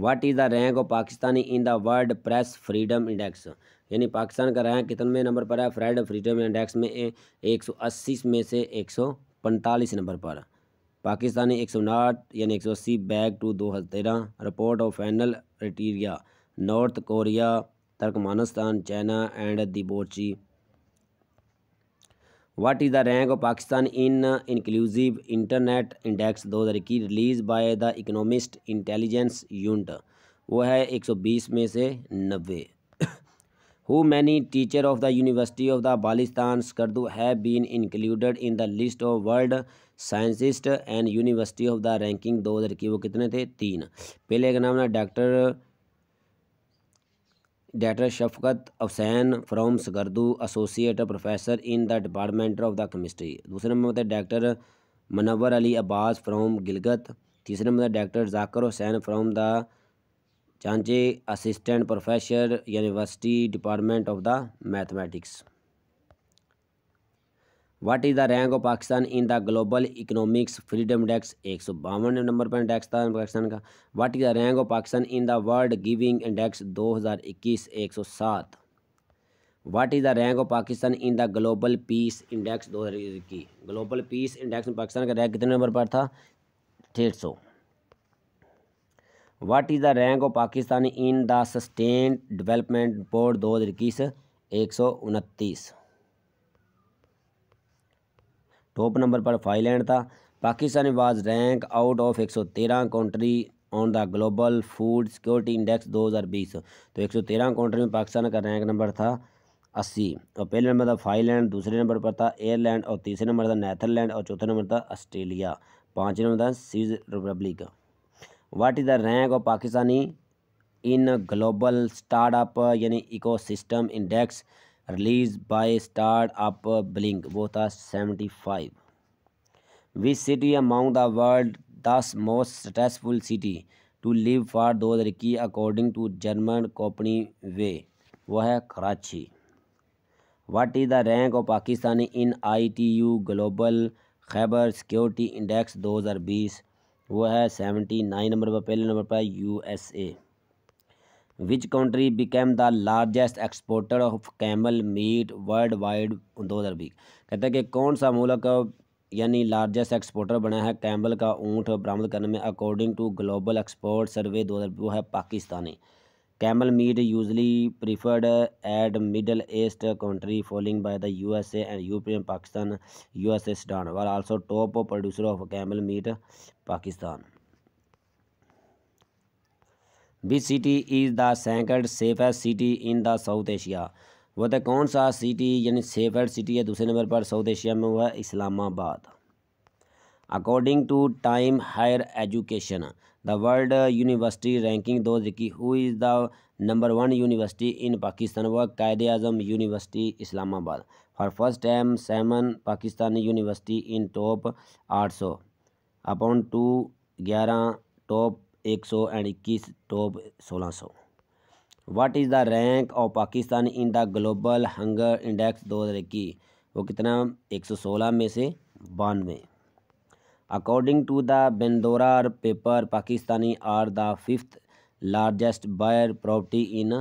[SPEAKER 1] what is the rank of Pakistani in the world press freedom index यानी पाकिस्तान का रैंक कितने नंबर पर है फ्रेड फ्रीडम इंडेक्स में एक सौ अस्सी में से एक सौ पैंतालीस नंबर पर पाकिस्तानी एक सौ उनाहठ यानी एक सौ अस्सी बैक टू दो हज़ार तेरह report of final criteria North Korea Turkmenistan China and Djibouti what is the rank of Pakistan in inclusive internet index दो हज़ार इक्कीस release by the Economist Intelligence Unit वो है एक सौ बीस में से नब्बे how many teacher of the university of the Baltistan Skardu have been included in the list of world scientist and university of the ranking दो हज़ार इक्की वो कितने थे तीन पहले का नाम है doctor doctor Shafqat Afsain from Skardu associate professor in the department of the chemistry दूसरे नंबर होता डॉक्टर मनवर अली अब्बास फ्रॉम गिलगत तीसरे number doctor Zakir Hussain from the चांचे assistant professor university department of the mathematics what is the rank of Pakistan in the global economics freedom index एक सौ बावन number पर index था पाकिस्तान का what is the rank of Pakistan in the world giving index दो हज़ार इक्कीस एक सौ सात what is the rank of Pakistan in the global peace index दो हज़ार इक्कीस ग्लोबल पीस इंडेक्स में पाकिस्तान का रैंक कितने नंबर पर था डेढ़ सौ what is the rank of Pakistan in the sustain development board दो हज़ार इक्कीस एक सौ उनतीस टॉप नंबर पर फाइलैंड था Pakistan was rank out of 113 country on the global food security index 2020 तो 113 कंट्री में पाकिस्तान का रैंक नंबर था अस्सी और पहले नंबर था फाइलैंड दूसरे नंबर पर था एयरलैंड और तीसरे नंबर था नैथरलैंड और चौथे नंबर था ऑस्ट्रेलिया पाँचवें नंबर था Czech Republic what is the rank of Pakistani in global startup यानी ecosystem index release by start up blink वो था seventy five which city among the world दस most successful city to live for दो की according to German company वे वो है Karachi what is the rank of Pakistani in I T U global cyber security index दो हज़ार बीस वो है सेवेंटी नाइन नंबर पर पहले नंबर पर U S A which country became the largest exporter of camel meat worldwide दो हज़ार बीस कहते हैं कि कौन सा मुल्क यानी लार्जेस्ट एक्सपोर्टर बना है कैमल का ऊँट बरामद करने में according to global export survey दो हज़ार वो है Pakistani camel meat usually preferred at Middle East country following by the U S and European Pakistan U S A स्टान were also top producer of camel meat Pakistan which city is the second safest city in the South Asia वो तो कौन सा city यानी safest city है दूसरे number पर south Asia में हुआ Islamabad according to Time Higher Education the world university ranking दो जिकी who is the number one university in Pakistan व Quaid Azam university Islamabad for first time seven Pakistani university in top आठ सौ अपॉन टू ग्यारह टॉप एक सौ एंड इक्कीस टॉप सोलह सौ what is the rank of Pakistan in the global hunger index दो हज़ार इक्कीस वो कितना एक सौ सोलह में से बानवे according to the Pandora paper Pakistani are the fifth largest buyer property in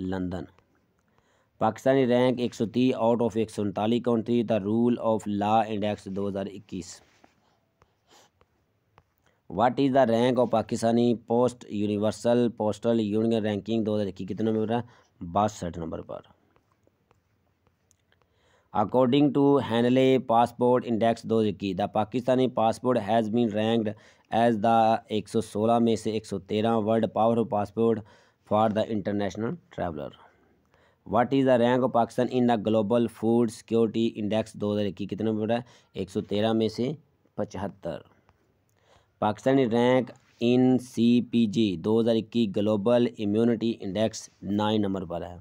[SPEAKER 1] London Pakistani rank एक सौ तीस आउट ऑफ एक सौ उनतालीस country the rule of law index दो हज़ार इक्कीस what is the rank of Pakistani post universal postal union ranking दो हज़ार इक्कीस कितने नंबर पर बासठ नंबर पर according to Henley passport index दो हज़ार इक्कीस the Pakistani passport has been ranked as the एक सौ सोलह में से एक सौ तेरह world power passport for the international traveller what is the rank of Pakistan in the global food security index दो हज़ार इक्कीस कितने नंबर है एक सौ तेरह में से पचहत्तर Pakistani rank in C P G दो हज़ार इक्कीस global immunity index nine number पर है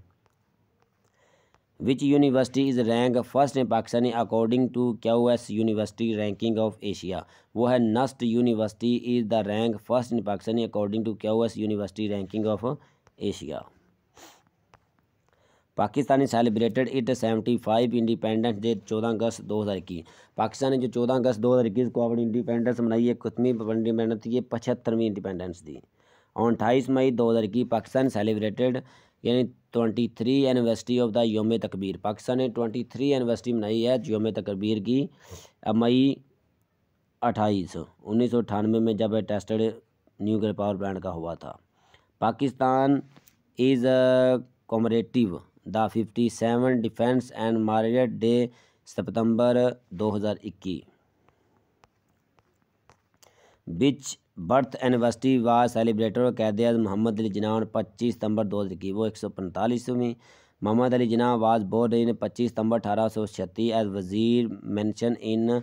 [SPEAKER 1] which university is rank first in Pakistani according to Q S university ranking of Asia वो है NUST university is the rank first in Pakistani according to Q S university ranking of Asia Pakistan celebrated it seventy five independence day चौदह अगस्त दो हज़ार इक्कीस पाकिस्तान ने जो चौदह अगस्त दो हज़ार इक्कीस को अपनी इंडिपेंडेंस मनाई है कितनी इंडिपेंडेंस की पचहत्तरवीं इंडिपेंडेंस दी और अट्ठाईस मई दो हज़ार इक्कीस पाकिस्तान सेलिब्रेटेड यानी twenty three university of the Youm Takbeer Pakistan ने ट्वेंटी थ्री यूनिवर्सिटी मनाई है योम तकबीर की मई अट्ठाईस उन्नीस सौ अठानवे में जब टेस्टेड न्यूक्लियर पावर प्लांट का हुआ था Pakistan is commemorative the fifty seven defence and market day सितंबर 2021 which birth anniversary was celebrated Quaid Mohammad Ali जिना ने पच्चीस सितंबर दो हज़ार इक्की वो एक सौ पैंतालीसवीं Mohammad Ali Jinnah was born in पच्चीस सितंबर अठारह सौ छत्तीस एज वजीर मैंशन इन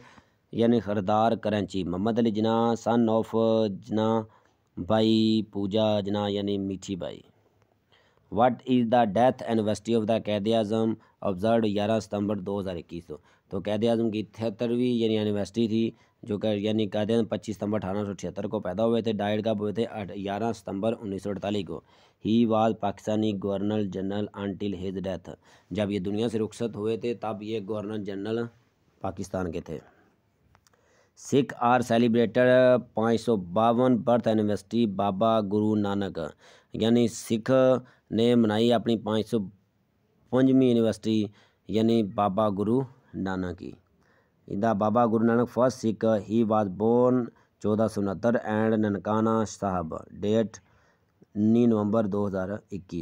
[SPEAKER 1] यानी खरदार कराची मोहम्मद अली जिना सन ऑफ जना बाई पूजा जना यानी Mithi Bai what is the death anniversary of the Quaid Azam observe ग्यारह सितंबर 2021 तो कैद अजम की तिहत्तरवीं यानी एनिवर्सिटी थी जो कि यानी कैद अजम पच्चीस सितंबर अठारह को पैदा हुए थे डाइड कब हुए थे ग्यारह सितंबर उन्नीस को he was Pakistani governor general until his death जब ये दुनिया से रुखसत हुए थे तब ये गवर्नर जनरल पाकिस्तान के थे सिख आर सेलिब्रेटेड पाँच सौ बावन बर्थ एनिवर्सिटी बाबा गुरु नानक ਯਾਨੀ ਸਿੱਖ ਨੇ ਮਨਾਈ ਆਪਣੀ पाँच ਯੂਨੀਵਰਸਿਟੀ ਯਾਨੀ ਬਾਬਾ ਗੁਰੂ बाबा गुरु ਇਹਦਾ Baba Guru Nanak first Sikh he was born 1469 and Nankana Sahib date 9 November 2021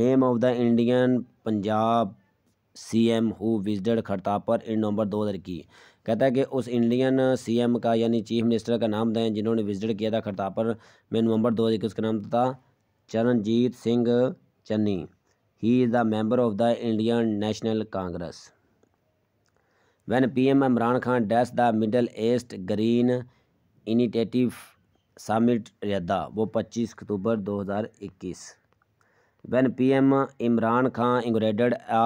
[SPEAKER 1] name of the Indian Punjab CM who visited Kartarpur in November 2021 कहता है कि उस इंडियन सीएम का यानी चीफ मिनिस्टर का नाम दें जिन्होंने विजिट किया था खड़तापर में नवंबर दो हज़ार का नाम था Charanjit Singh Channi he is the member of the Indian National Congress when P M Imran Khan address the Middle East Green Initiative summit रद्दा वो 25 October 2021 when P M Imran Khan inaugurated a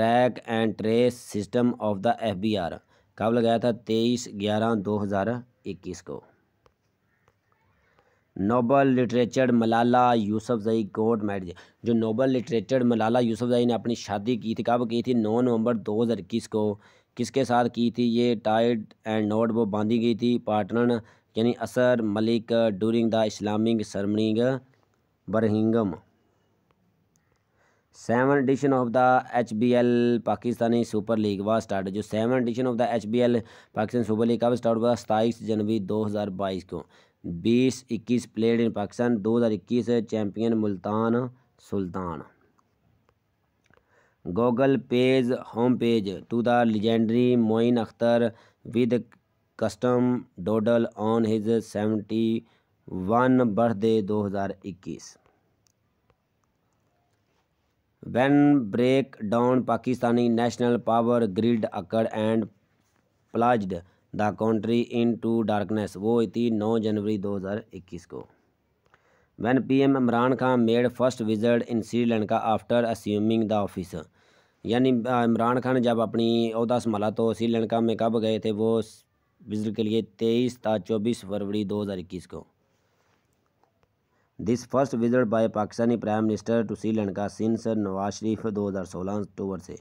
[SPEAKER 1] track and trace system of the F B R कब लगाया था तेईस ग्यारह दो हज़ार इक्कीस को नोबल लिटरेचर मलाला जई गोड मैड जो नोबल लिटरेचर मलाला जई ने अपनी शादी की थी कब की थी नौ नवंबर दो हज़ार इक्कीस को किसके साथ की थी ये टाइड एंड नोट वो बांधी गई थी पार्टनर यानी Asar Malik during the Islamic सरमनिंग Birmingham seven edition of the H B L Pakistani super League वह स्टार्ट जो seven edition of the H B L Pakistan Super League कब स्टार्ट हुआ सताईस जनवरी दो हज़ार बाईस को बीस इक्कीस प्लेड इन पाकिस्तान दो हज़ार इक्कीस champion Multan Sultan Google page home page to the legendary Moin Akhtar with custom doodle on his seventy one birthday दो हज़ार इक्कीस when break down Pakistani national power grid अकड़ and plunge the country into टू डार्कनेस वो थी नौ जनवरी 2021 को when P M Imran Khan made first visit in Sri Lanka after assuming the office यानी इमरान खान जब अपनी अहदा संभाला तो श्रीलंका में कब गए थे वो विजिट के लिए तेईस था चौबीस फरवरी 2021 को this first visit by Pakistani prime minister to Sri Lanka since Nawaz Sharif 2016 अक्टूबर से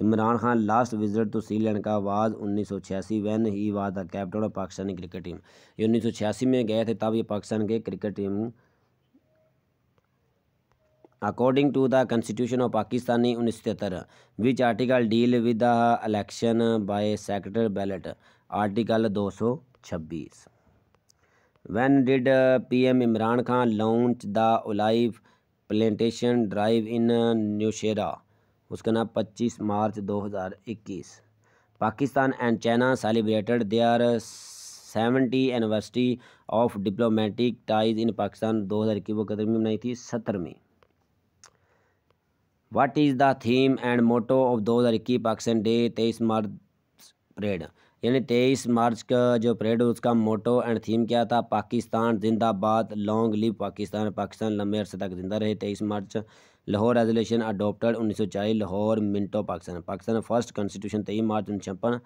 [SPEAKER 1] Imran Khan last visit to Sri Lanka was उन्नीस सौ छियासी when he was the captain of Pakistani cricket team ये उन्नीस सौ छियासी में गए थे तब ये पाकिस्तान के cricket team according to the constitution of Pakistani उन्नीस सौ which article deal with the election by secret ballot article दो सौ छब्बीस When did uh, PM Imran Khan launch the Olive Plantation Drive in uh, उसका नाम 25 March 2021 Pakistan and China celebrated their seventy anniversary of diplomatic ties in Pakistan हज़ार की वो कदर बनाई मनाई थी सत्तरवीं what is the theme and motto of 2021 Pakistan day तेईस मार्च परेड यानी तेईस मार्च का जो परेड उसका मोटो एंड थीम क्या था पाकिस्तान जिंदाबाद लॉन्ग लिव पाकिस्तान पाकिस्तान लंबे अरसे तक जिंदा रहे तेईस मार्च लाहौर रेजोल्यूशन अडोप्टड उन्नीस सौ चालीस Lahore Minto Pakistan Pakistan first constitution तेईस मार्च उन्नीस छप्पन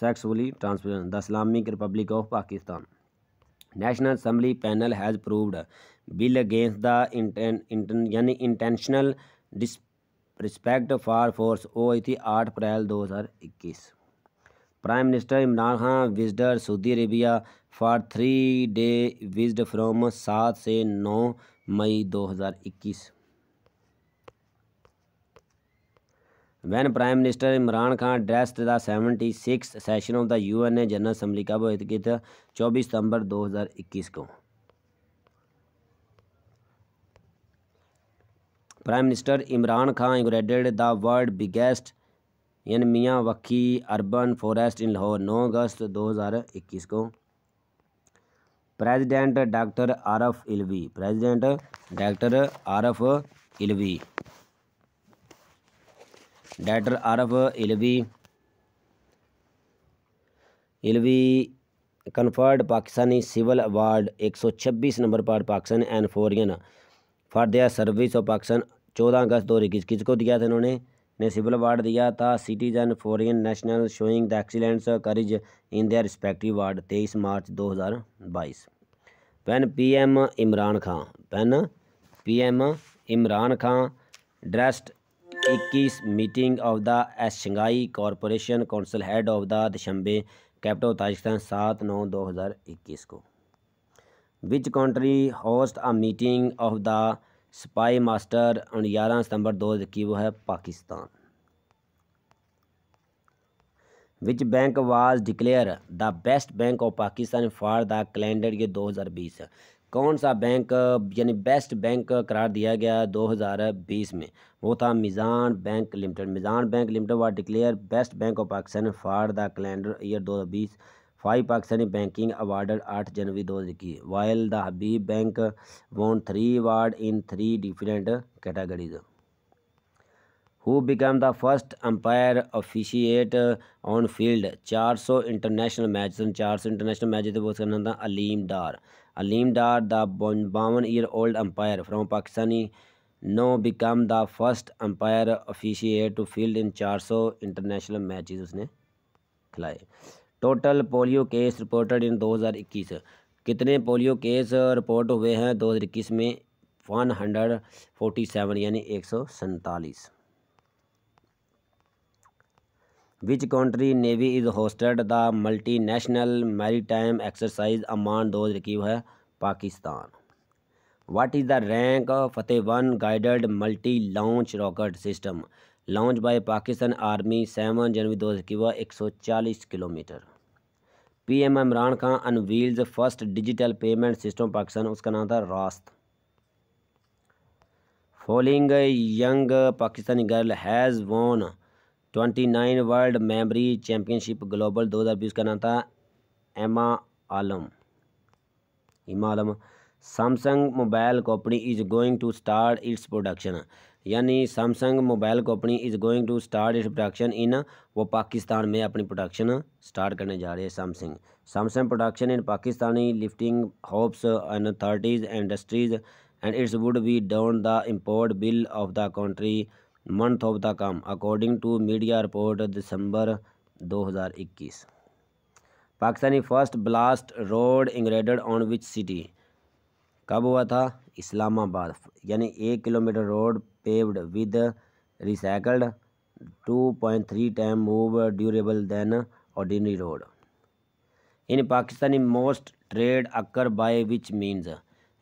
[SPEAKER 1] successfully transfer the Islamic Republic of Pakistan national assembly panel has approved bill against the यानी intentional disrespect for force वो आई थी आठ अप्रैल दो हज़ार इक्कीस prime minister Imran Khan visited Saudi Arabia for three day visit from सात से नौ मई 2021 when prime minister Imran Khan address the seventy six session of the UN A general assembly कब आयोजित किया था चौबीस सितंबर 2021 को prime minister Imran Khan inaugurated the world biggest यानी Miyawaki urban forest in Lahore नौ अगस्त 2021 को president doctor Arif Alvi president doctor Arif Alvi doctor Arif Alvi Alvi conferred Pakistani civil award एक सौ छब्बीस नंबर पर पाकिस्तान एंड फॉर दिया सर्विस ऑफ पाकिस्तान चौदह अगस्त दो हज़ार इक्कीस किसको दिया था इन्होंने ने सिविल अवार्ड दिया था citizen foreign national showing the excellence courage in their respective award तेईस मार्च 2022 when PM Imran Khan when PM Imran Khan addressed इक्कीस meeting of the S Shanghai corporation council head of the Dushanbe capital Tajikistan सात नौ दो हज़ार इक्कीस को which country host a meeting of the spy master ग्यारह सितंबर दो की वो है Pakistan which bank was declare the best bank of Pakistan for the calendar year 2020 कौन सा बैंक यानी बेस्ट बैंक करार दिया गया 2020 में वो था Meezan bank limited Meezan bank limited was declare best bank of Pakistan for the calendar year 2020 five Pakistani banking award आठ जनवरी दो हज़ार इक्कीस while the Habib bank won three award in three different categories who become the first umpire officiate on field चार सौ international match सन चार सौ international match थे वो अलीम डार अलीम डार द बावन year old umpire from Pakistani now become the first umpire officiate to field in चार सौ international match उसने खिलाए total polio case reported in 2021 कितने पोलियो केस रिपोर्ट हुए हैं 2021 में 147 यानी एक सौ सैंतालीस which country navy is hosted the multi national maritime exercise Aman दो है Pakistan what is the range Fateh one guided multi launch rocket system launch by Pakistan army seven जनवरी दो हज़ार एक सौ चालीस kilometre PM Imran Khan unveils first digital payment system Pakistan उसका नाम था Raast following young Pakistani girl has won twenty nine world memory championship global दो हज़ार बीस का नाम था Aima Alam Aima Alam Samsung mobile company is going to start its production यानी Samsung mobile company is going to start it production in वो पाकिस्तान में अपनी प्रोडक्शन स्टार्ट करने जा रहे हैं Samsung Samsung production in Pakistani lifting hopes and authorities industries and its would be down the import bill of the country month of the come according to media report December 2021 Pakistani first blast road इंग्रेडेड on which city कब हुआ था इस्लामाबाद यानी एक kilometre road paved with recycled 2.3 time more durable than ordinary road in Pakistani most trade occur by which means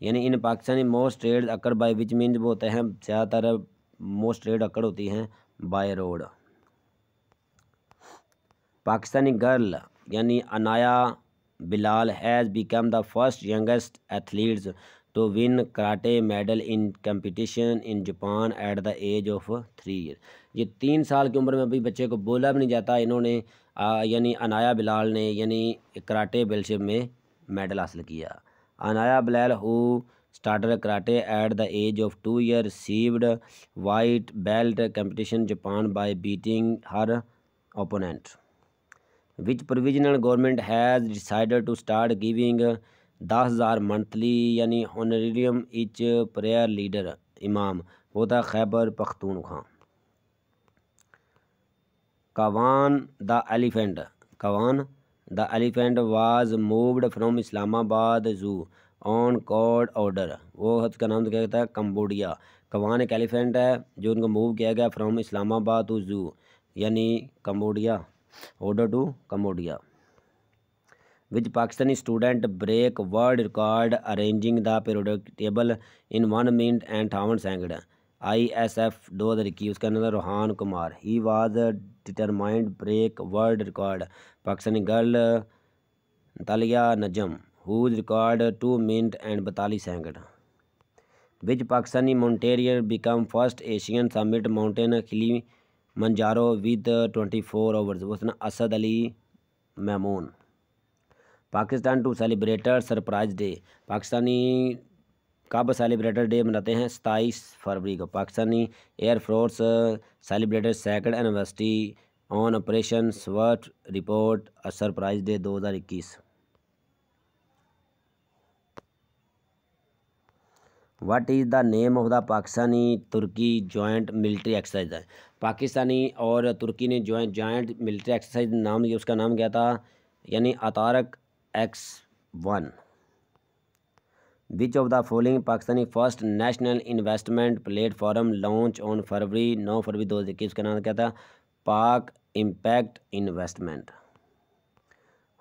[SPEAKER 1] यानी इन Pakistani most trade occur by which means वो होते हैं ज़्यादातर मोस्ट ट्रेड अकर होती हैं बाय रोड पाकिस्तानी गर्ल यानी Anaya Bilal has become the first youngest athletes to win karate medal in competition in Japan at the age of three year ये तीन साल की उम्र में भी बच्चे को बोला भी नहीं जाता इन्होंने यानी अनाया बिलाल ने यानी कराटे बेलशिप में मेडल हासिल किया Anaya Bilal who starter karate at the age of two year seized white belt competition Japan by beating her opponent which provisional government has decided to start giving दस हज़ार मंथली यानी honorarium etch prayer leader Imam वो था Khyber Khan Kaavan the elephant Kaavan the elephant was moved from Islamabad zoo on code order वो हद का नाम तो क्या कहता है कम्बोडिया कवान एक एलिफेंट है जो उनको मूव किया गया फ्रॉम इस्लामाबाद टू जू यानी Cambodia order to Cambodia Pakistani student break world record arranging the record in one minute and in one I S F second. ISF 2021 उसका नाम Rohan Kumar he was determined break world record Pakistani girl Talia Najam whose record two minute and बतालीस second which Pakistani mountaineer become first Asian summit mountain Kilimanjaro with twenty four overs उसने Asad Ali Maimoon Pakistan to सेलिब्रेटर surprise day Pakistani कब celebrate day मनाते हैं सताईस फरवरी को Pakistani air force celebrate second anniversary on operation swift report surprise day 2021 what is the name of the Pakistani तुर्की joint military exercise Pakistani और तुर्की ने जॉइंट जॉइंट मिलिट्री एक्सरसाइज नाम उसका नाम क्या था यानी Ataturk X one which of the following Pakistani first national investment platform launch on फरवरी नौ फरवरी दो हज़ार इक्कीस का नाम क्या था Pak impact investment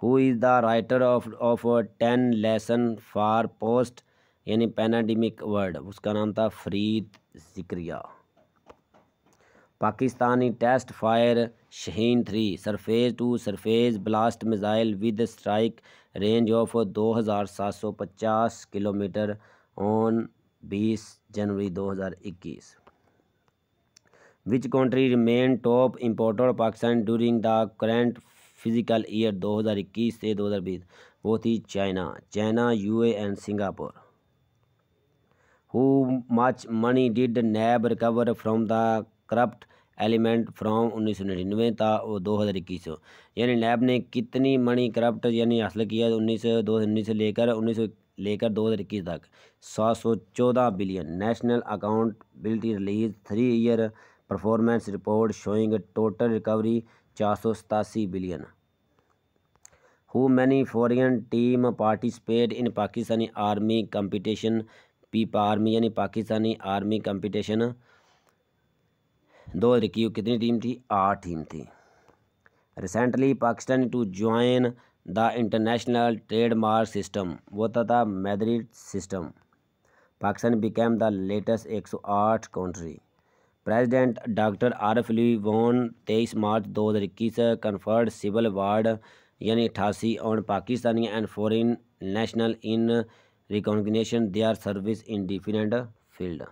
[SPEAKER 1] who is the writer of of ten lesson for post यानी पैनाडिमिक वर्ड उसका नाम था Fareed Zakaria Pakistani test fire Shaheen three surface to surface blast missile with strike range of 2750 kilometre on 20 January 2021 which country remain top importer Pakistan during the current physical year 2021 से 2020 वो थी China China UAE and Singapore how much money did NAB recover from the corrupt element from उन्नीस सौ था और दो हज़ार इक्कीस यानी नैब ने कितनी मनी करप्ट यानी हासिल किया उन्नीस दो उन्नीस से लेकर उन्नीस लेकर दो हज़ार इक्कीस तक सात सौ चौदह billion national account release three year performance report showing total recovery चार सौ सतासी billion how many foreign team participate in Pakistani army competition पीपा आर्मी यानी पाकिस्तानी आर्मी कंपटीशन दो हज़ार की कितनी टीम थी आठ टीम थी recently Pakistan to join the international trademark system वो होता तो था Madrid system Pakistan become the latest एक सौ आठ country president doctor F Ali won तेईस मार्च दो हज़ार इक्कीस कन्फर्ड सिविल वार्ड यानी अठासी on Pakistani and foreign national in recognition are service in different field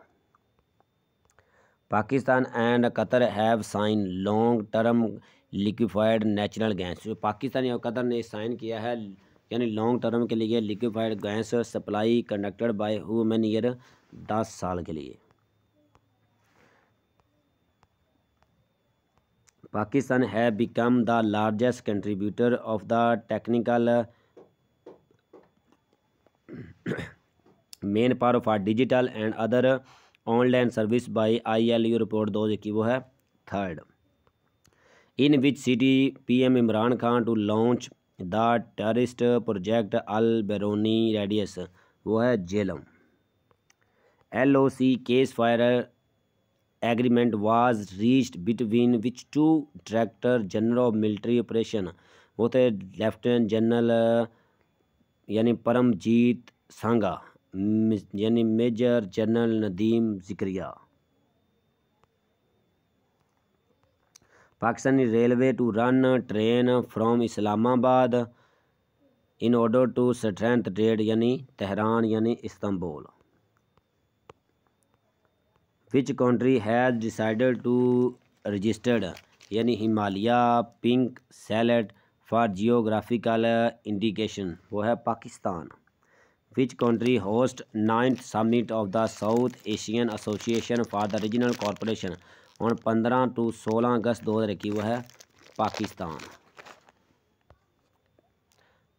[SPEAKER 1] Pakistan and Qatar have sign long term liquefied natural gas जो पाकिस्तान और कतर ने साइन किया है यानी लॉन्ग टर्म के लिए liquefied gas supply conducted by human year दस साल के लिए पाकिस्तान है become the largest contributor of the technical manpower for digital and other online service by I L U report दो जो वो है third in which city P M Imran Khan to launch the terrorist project Al Beruni radius वो है Jhelum L O C ceasefire agreement was reached between which to director general of military operation वो थे lieutenant general यानी परमजीत सांगा यानी major general Nadeem Zakaria Pakistani railway to run train from Islamabad in order to strength trade यानी Tehran यानी Istanbul which country has decided to registered यानी Himalaya pink salt for geographical indication वो है Pakistan which country host ninth summit of the South Asian association for the regional corporation हूँ पंद्रह टू सोलह अगस्त दो हज़ार इक्कीस है Pakistan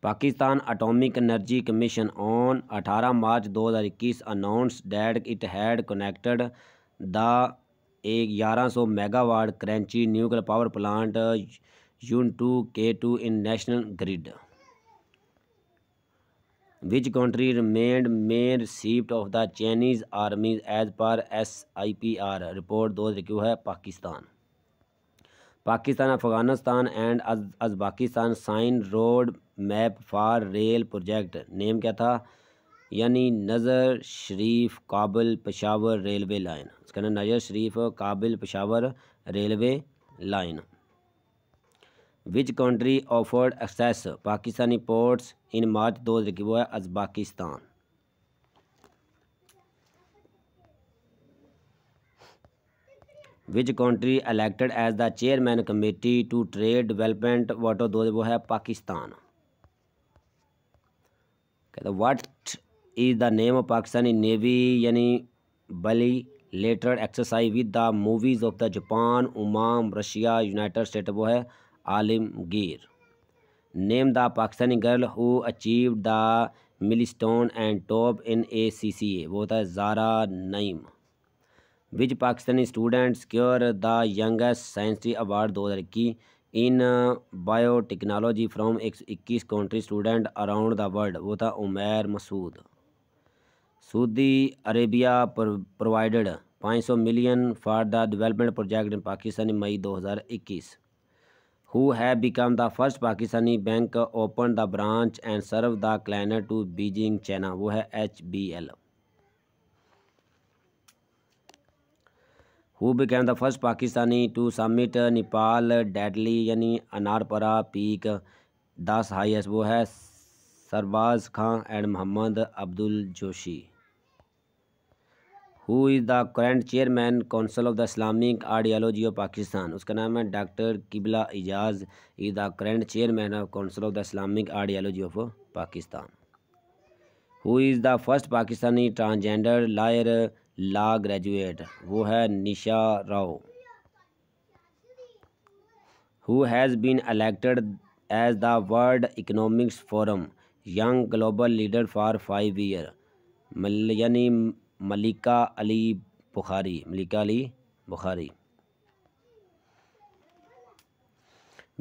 [SPEAKER 1] Pakistan atomic energy commission on अठारह मार्च दो हज़ार इक्कीस announce that it had connected the एक megawatt Karachi nuclear power plant unit two K two in national grid which country remained main recipient of the Chinese army as per S I P R report दो रिक्यू है Pakistan Pakistan Afghanistan and Uzbekistan sign road map for rail project name क्या था यानी नज़र Sharif Kabul Peshawar railway line उसका नाम Mazar Sharif Kabul Peshawar railway line which country offered access Pakistani ports in March दो हज़ार की वो है Uzbekistan which country elected as the chairman committee to trade development वाटो दो वो है पाकिस्तान कहते what is the name of Pakistani navy यानी bilateral exercise with the movies of the Japan Oman Russia United State वो है Alamgir name the Pakistani girl who achieve the milestone and top in A C C A वो होता है Zara Naeem which Pakistani student secure the youngest scientist award दो हज़ार इक्कीस in biotechnology from एक सौ इक्कीस country student around the world वो था Umair Masood Saudi Arabia provided सौ million for the development project in Pakistan मई दो हजार इक्कीस who have become the first Pakistani bank open the branch and serve the client to Beijing China वो है H B L who became the first Pakistani to summit Nepal deadly यानी Annapurna peak दस हाइस वो है Sarbaz Khan and Mohammad Abdul Joshi who is the current chairman council of the Islamic ideology of Pakistan उसका नाम है doctor Qibla Ayaz is the current chairman of council of the Islamic ideology of Pakistan who is the first Pakistani transgender lawyer law graduate वो है निशा Rao who has been elected as the world economics forum young global leader for five year यानी Malika Ali Bukhari Malika Ali Bukhari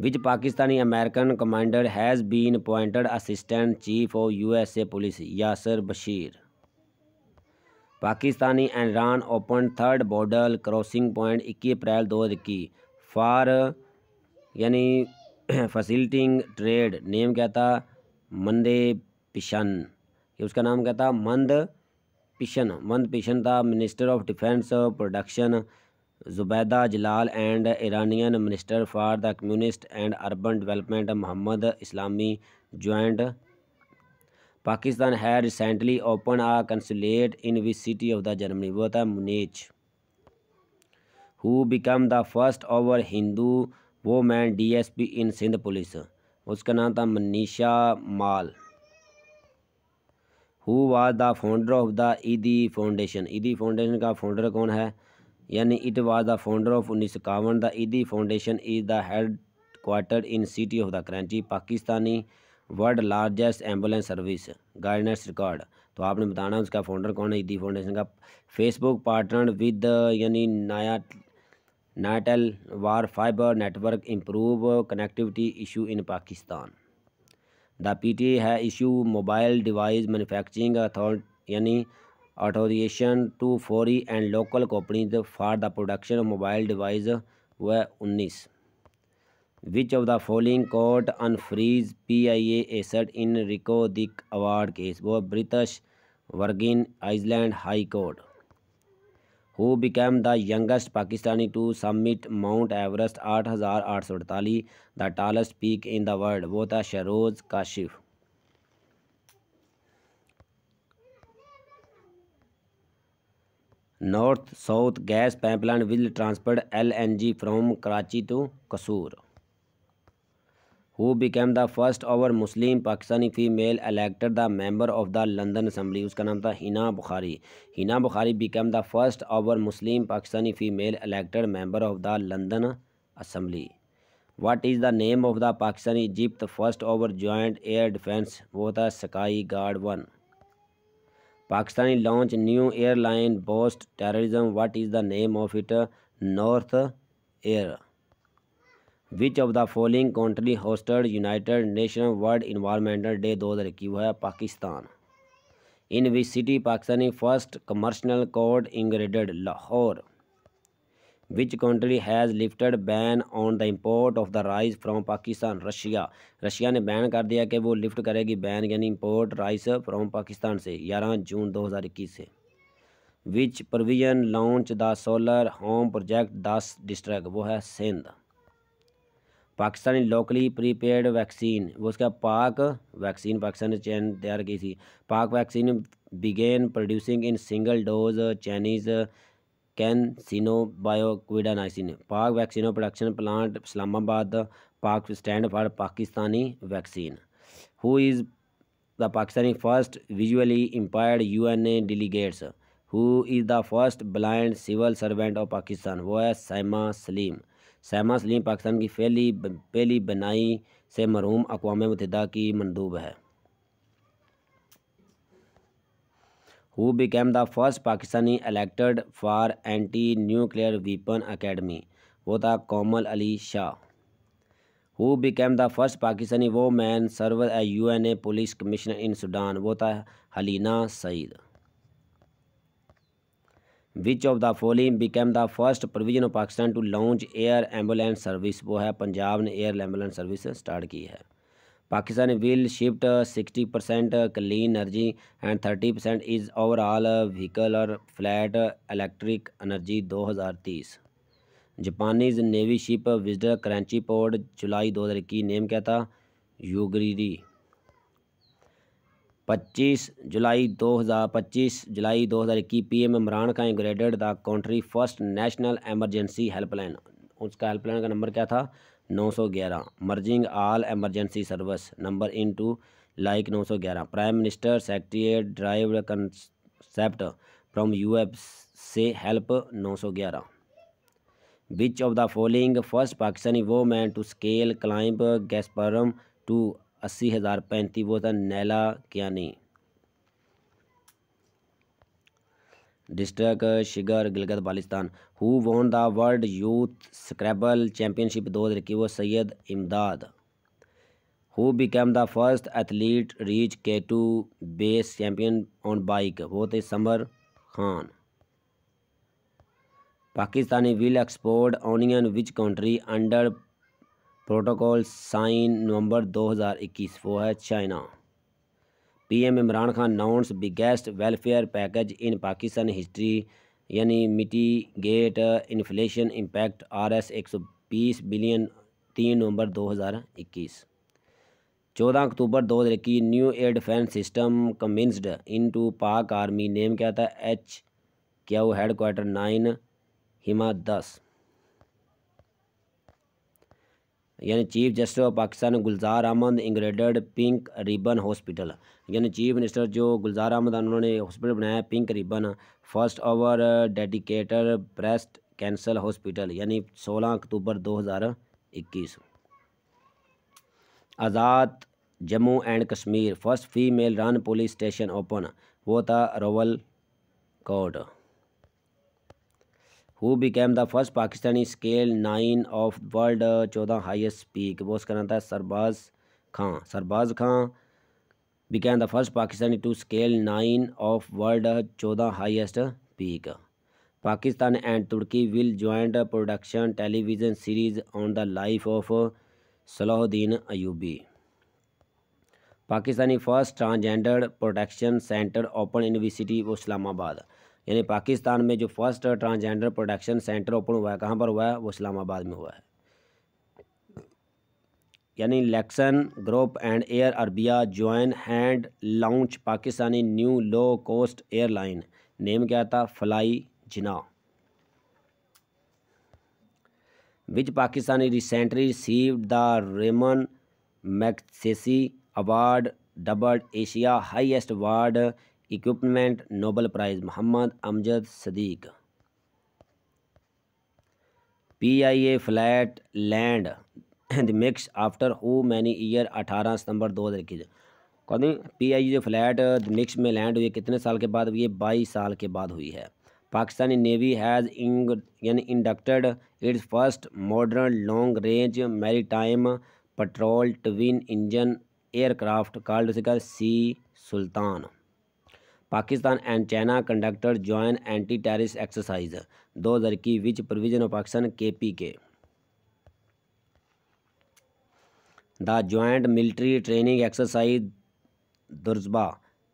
[SPEAKER 1] which Pakistani American commander has been appointed assistant chief of USA police Yasir Bashir Pakistani Iran open third border crossing point इक्की अप्रैल दो हज़ार इक्कीस फार यानी facilitating trade name कहता मंदे पिशन ये उसका नाम कहता मंद पिशन मंद पिशन था minister of defence production Zubaida Jalal and Iranian minister for the communist and urban development Mohammad Eslami joint Pakistan है recently open a consulate in which city of the Germany वो था Munich who become the first ever Hindu woman D S P in Sindh police उसका नाम था Manisha Mal who was the founder of the Edhi foundation Edhi foundation का founder कौन है यानी it was the founder of उन्नीस सौ इक्यावन the Edhi foundation is the headquarter in city of the Karachi Pakistani world largest ambulance service Guinness record तो आपने बताना उसका फाउंडर कौन है ईदी e फाउंडेशन का फेसबुक पार्टनर विद यानी नया नाइटल वार fibre network improve connectivity issue in Pakistan the P T है issue mobile device manufacturing authority यानी authorization to foreign and local companies for the production mobile device व उन्नीस which of the following court unfreeze P I A assets in Reko Diq award case वो British Virgin Island high court who became the youngest Pakistani to submit Mount Everest आठ हज़ार आठ सौ अड़ताली the tallest peak in the world वो था Shahroze Kashif North South gas pipeline will transferred L N G from Karachi to Kasur who became the first ever Muslim Pakistani female elected the member of the London Assembly. उसका नाम था Hina Bukhari Hina Bukhari became the first ever Muslim Pakistani female elected member of the London Assembly. What is the name of the Pakistani Egypt first ever joint air defense? वो था Sky Guard One. Pakistani launch new airline boost terrorism what is the name of it North Air which of the following country hosted United Nation World Environmental Day दो हज़ार इक्कीस है Pakistan in which city Pakistani first commercial court inaugurated Lahore which country has lifted ban on the import of the rice from Pakistan Russia Russia ने ban कर दिया कि वो lift करेगी बैन यानी इम्पोर्ट राइस फ्रॉम पाकिस्तान से ग्यारह जून दो हज़ार इक्कीस से which province launch the solar home project दस डिस्ट्रिक वो है Sindh Pakistani locally prepared vaccine वो उसका पाक वैक्सीन पाकिस्तान ने चैन तैयार की थी Pak vaccine began producing in single dose Chinese CanSino bio नाइसिन Pak vaccine production plant Islamabad Pak stand for Pakistani vaccine who is the Pakistani first visually impaired U N A delegates who is the first blind civil servant of Pakistan वो है साइमा सलीम सैमा सलीम पाकिस्तान की पहली पहली बनाई से मरूम अकवा मुतहदा की मंदूब है who became the first Pakistani elected for anti nuclear weapon academy वो था Komal Ali Shah who became the first Pakistani woman serve a U N A police commissioner in Sudan वो था Haleena Saeed which of the following became the first province of Pakistan to launch air ambulance service वो है पंजाब ने air ambulance service start की है Pakistan will shift sixty percent clean energy and thirty percent is overall vehicle और flat electric energy दो हज़ार तीस Japanese navy ship visitor Karachi port जुलाई दो हज़ार इक्कीस नेम क्या था यूगरीरी पच्चीस जुलाई 2025 जुलाई 2021 M Imran Khan graded the country first national emergency helpline उसका हेल्पलाइन का नंबर क्या था 911 merging all emergency service number in to like 911 prime minister secretariat drive concept from you say help 911 which of the following first Pakistani woman to scale climb Gasherbrum two अस्सी हज़ार पैंती वो था Naila Kiani district Shigar Gilgit Baltistan who won the world youth Scrabble championship दो हज़ार इक्की वो Syed Imdad who became the first athlete reach K two base champion on bike वो थे Samar Khan Pakistani will export onion which country under protocol sign नवंबर 2021 वो है China PM Imran Khan announce biggest welfare package in Pakistan history यानी get inflation impact R S एक सौ बीस billion तीन नवंबर 2021 चौदह अक्टूबर दो हज़ार इक्कीस new air defence system commissioned in to Pak army name क्या था एच क्या वो नाइन हिमा दस यानी chief justice of Pakistan Gulzar Ahmed inaugurated pink ribbon hospital यानी चीफ मिनिस्टर जो गुलजार अहमद उन्होंने हॉस्पिटल बनाया pink ribbon first ever dedicated breast cancer hospital यानी सोलह अक्टूबर दो हज़ार इक्कीस Azad Jammu and Kashmir first female run police station open वो था रोवल court who became the first Pakistani scale nine of world चौदह हाइस्ट पीक वो उसका नाम था Sarbaz Khan Sarbaz Khan became the first Pakistani to scale nine of world चौदह हाइस्ट पीक पाकिस्तान एंड तुर्की will joint production television series on the life of Salahuddin Ayubi Pakistani first transgender protection centre open university Islamabad यानी पाकिस्तान में जो first transgender production centre open हुआ है कहाँ पर हुआ है वो इस्लामाबाद में हुआ है यानी Lakson group and Air Arabia join hand launch Pakistani new low cost airline name क्या था fly Jinnah which Pakistani recently receive the Ramon Magsaysay award double Asia highest award equivalent Nobel prize Mohammad Amjad Sadiq P I A flight land the मिक्स after how many year अठारह सितंबर दो हज़ार इक्कीस कहते P I जो फ्लैट मिक्स में लैंड हुई कितने साल के बाद ये बाईस साल के बाद हुई है पाकिस्तानी नेवी हैज़ इंग यानी inducted its first modern long range maritime patrol twin engine aircraft called Sea Sultan Pakistan and China conduct joint anti terrorist exercise दो हज़ार इक्कीस विच प्रोविजन ऑफ पाकिस्तान के P K the joint military training exercise Druzhba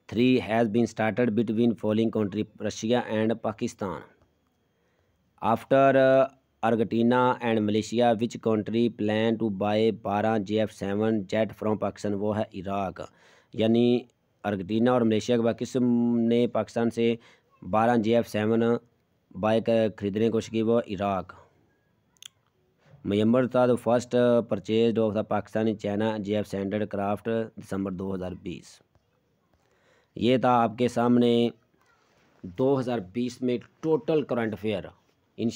[SPEAKER 1] three has been started between following country Russia and Pakistan after Argentina and Malaysia which country plan to buy बारह J F seven jet from Pakistan वो है Iraq यानी अर्gentina और Malaysia के बाद किस ने पाकिस्तान से बारह जे एफ सेवन बाइक खरीदने की कोशिश की वो इराक मयम्बर था द तो first purchase of the Pakistani China J F सैंडर्ड क्राफ्ट दिसंबर 2020 ये था आपके सामने 2020 में टोटल करंट अफेयर इन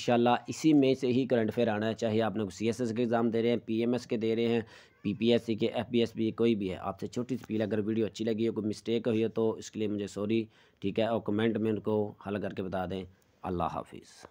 [SPEAKER 1] इसी में से ही करंट अफेयर आना है चाहे आप लोग सी एस एस के एग्ज़ाम दे रहे हैं पी एम एस के दे रहे हैं पीपीएससी के एफबीएसबी कोई भी है आपसे छोटी सी पील अगर वीडियो अच्छी लगी हो कोई मिस्टेक हुई हो तो इसके लिए मुझे सॉरी ठीक है और कमेंट में उनको हल करके बता दें अल्लाह हाफिज़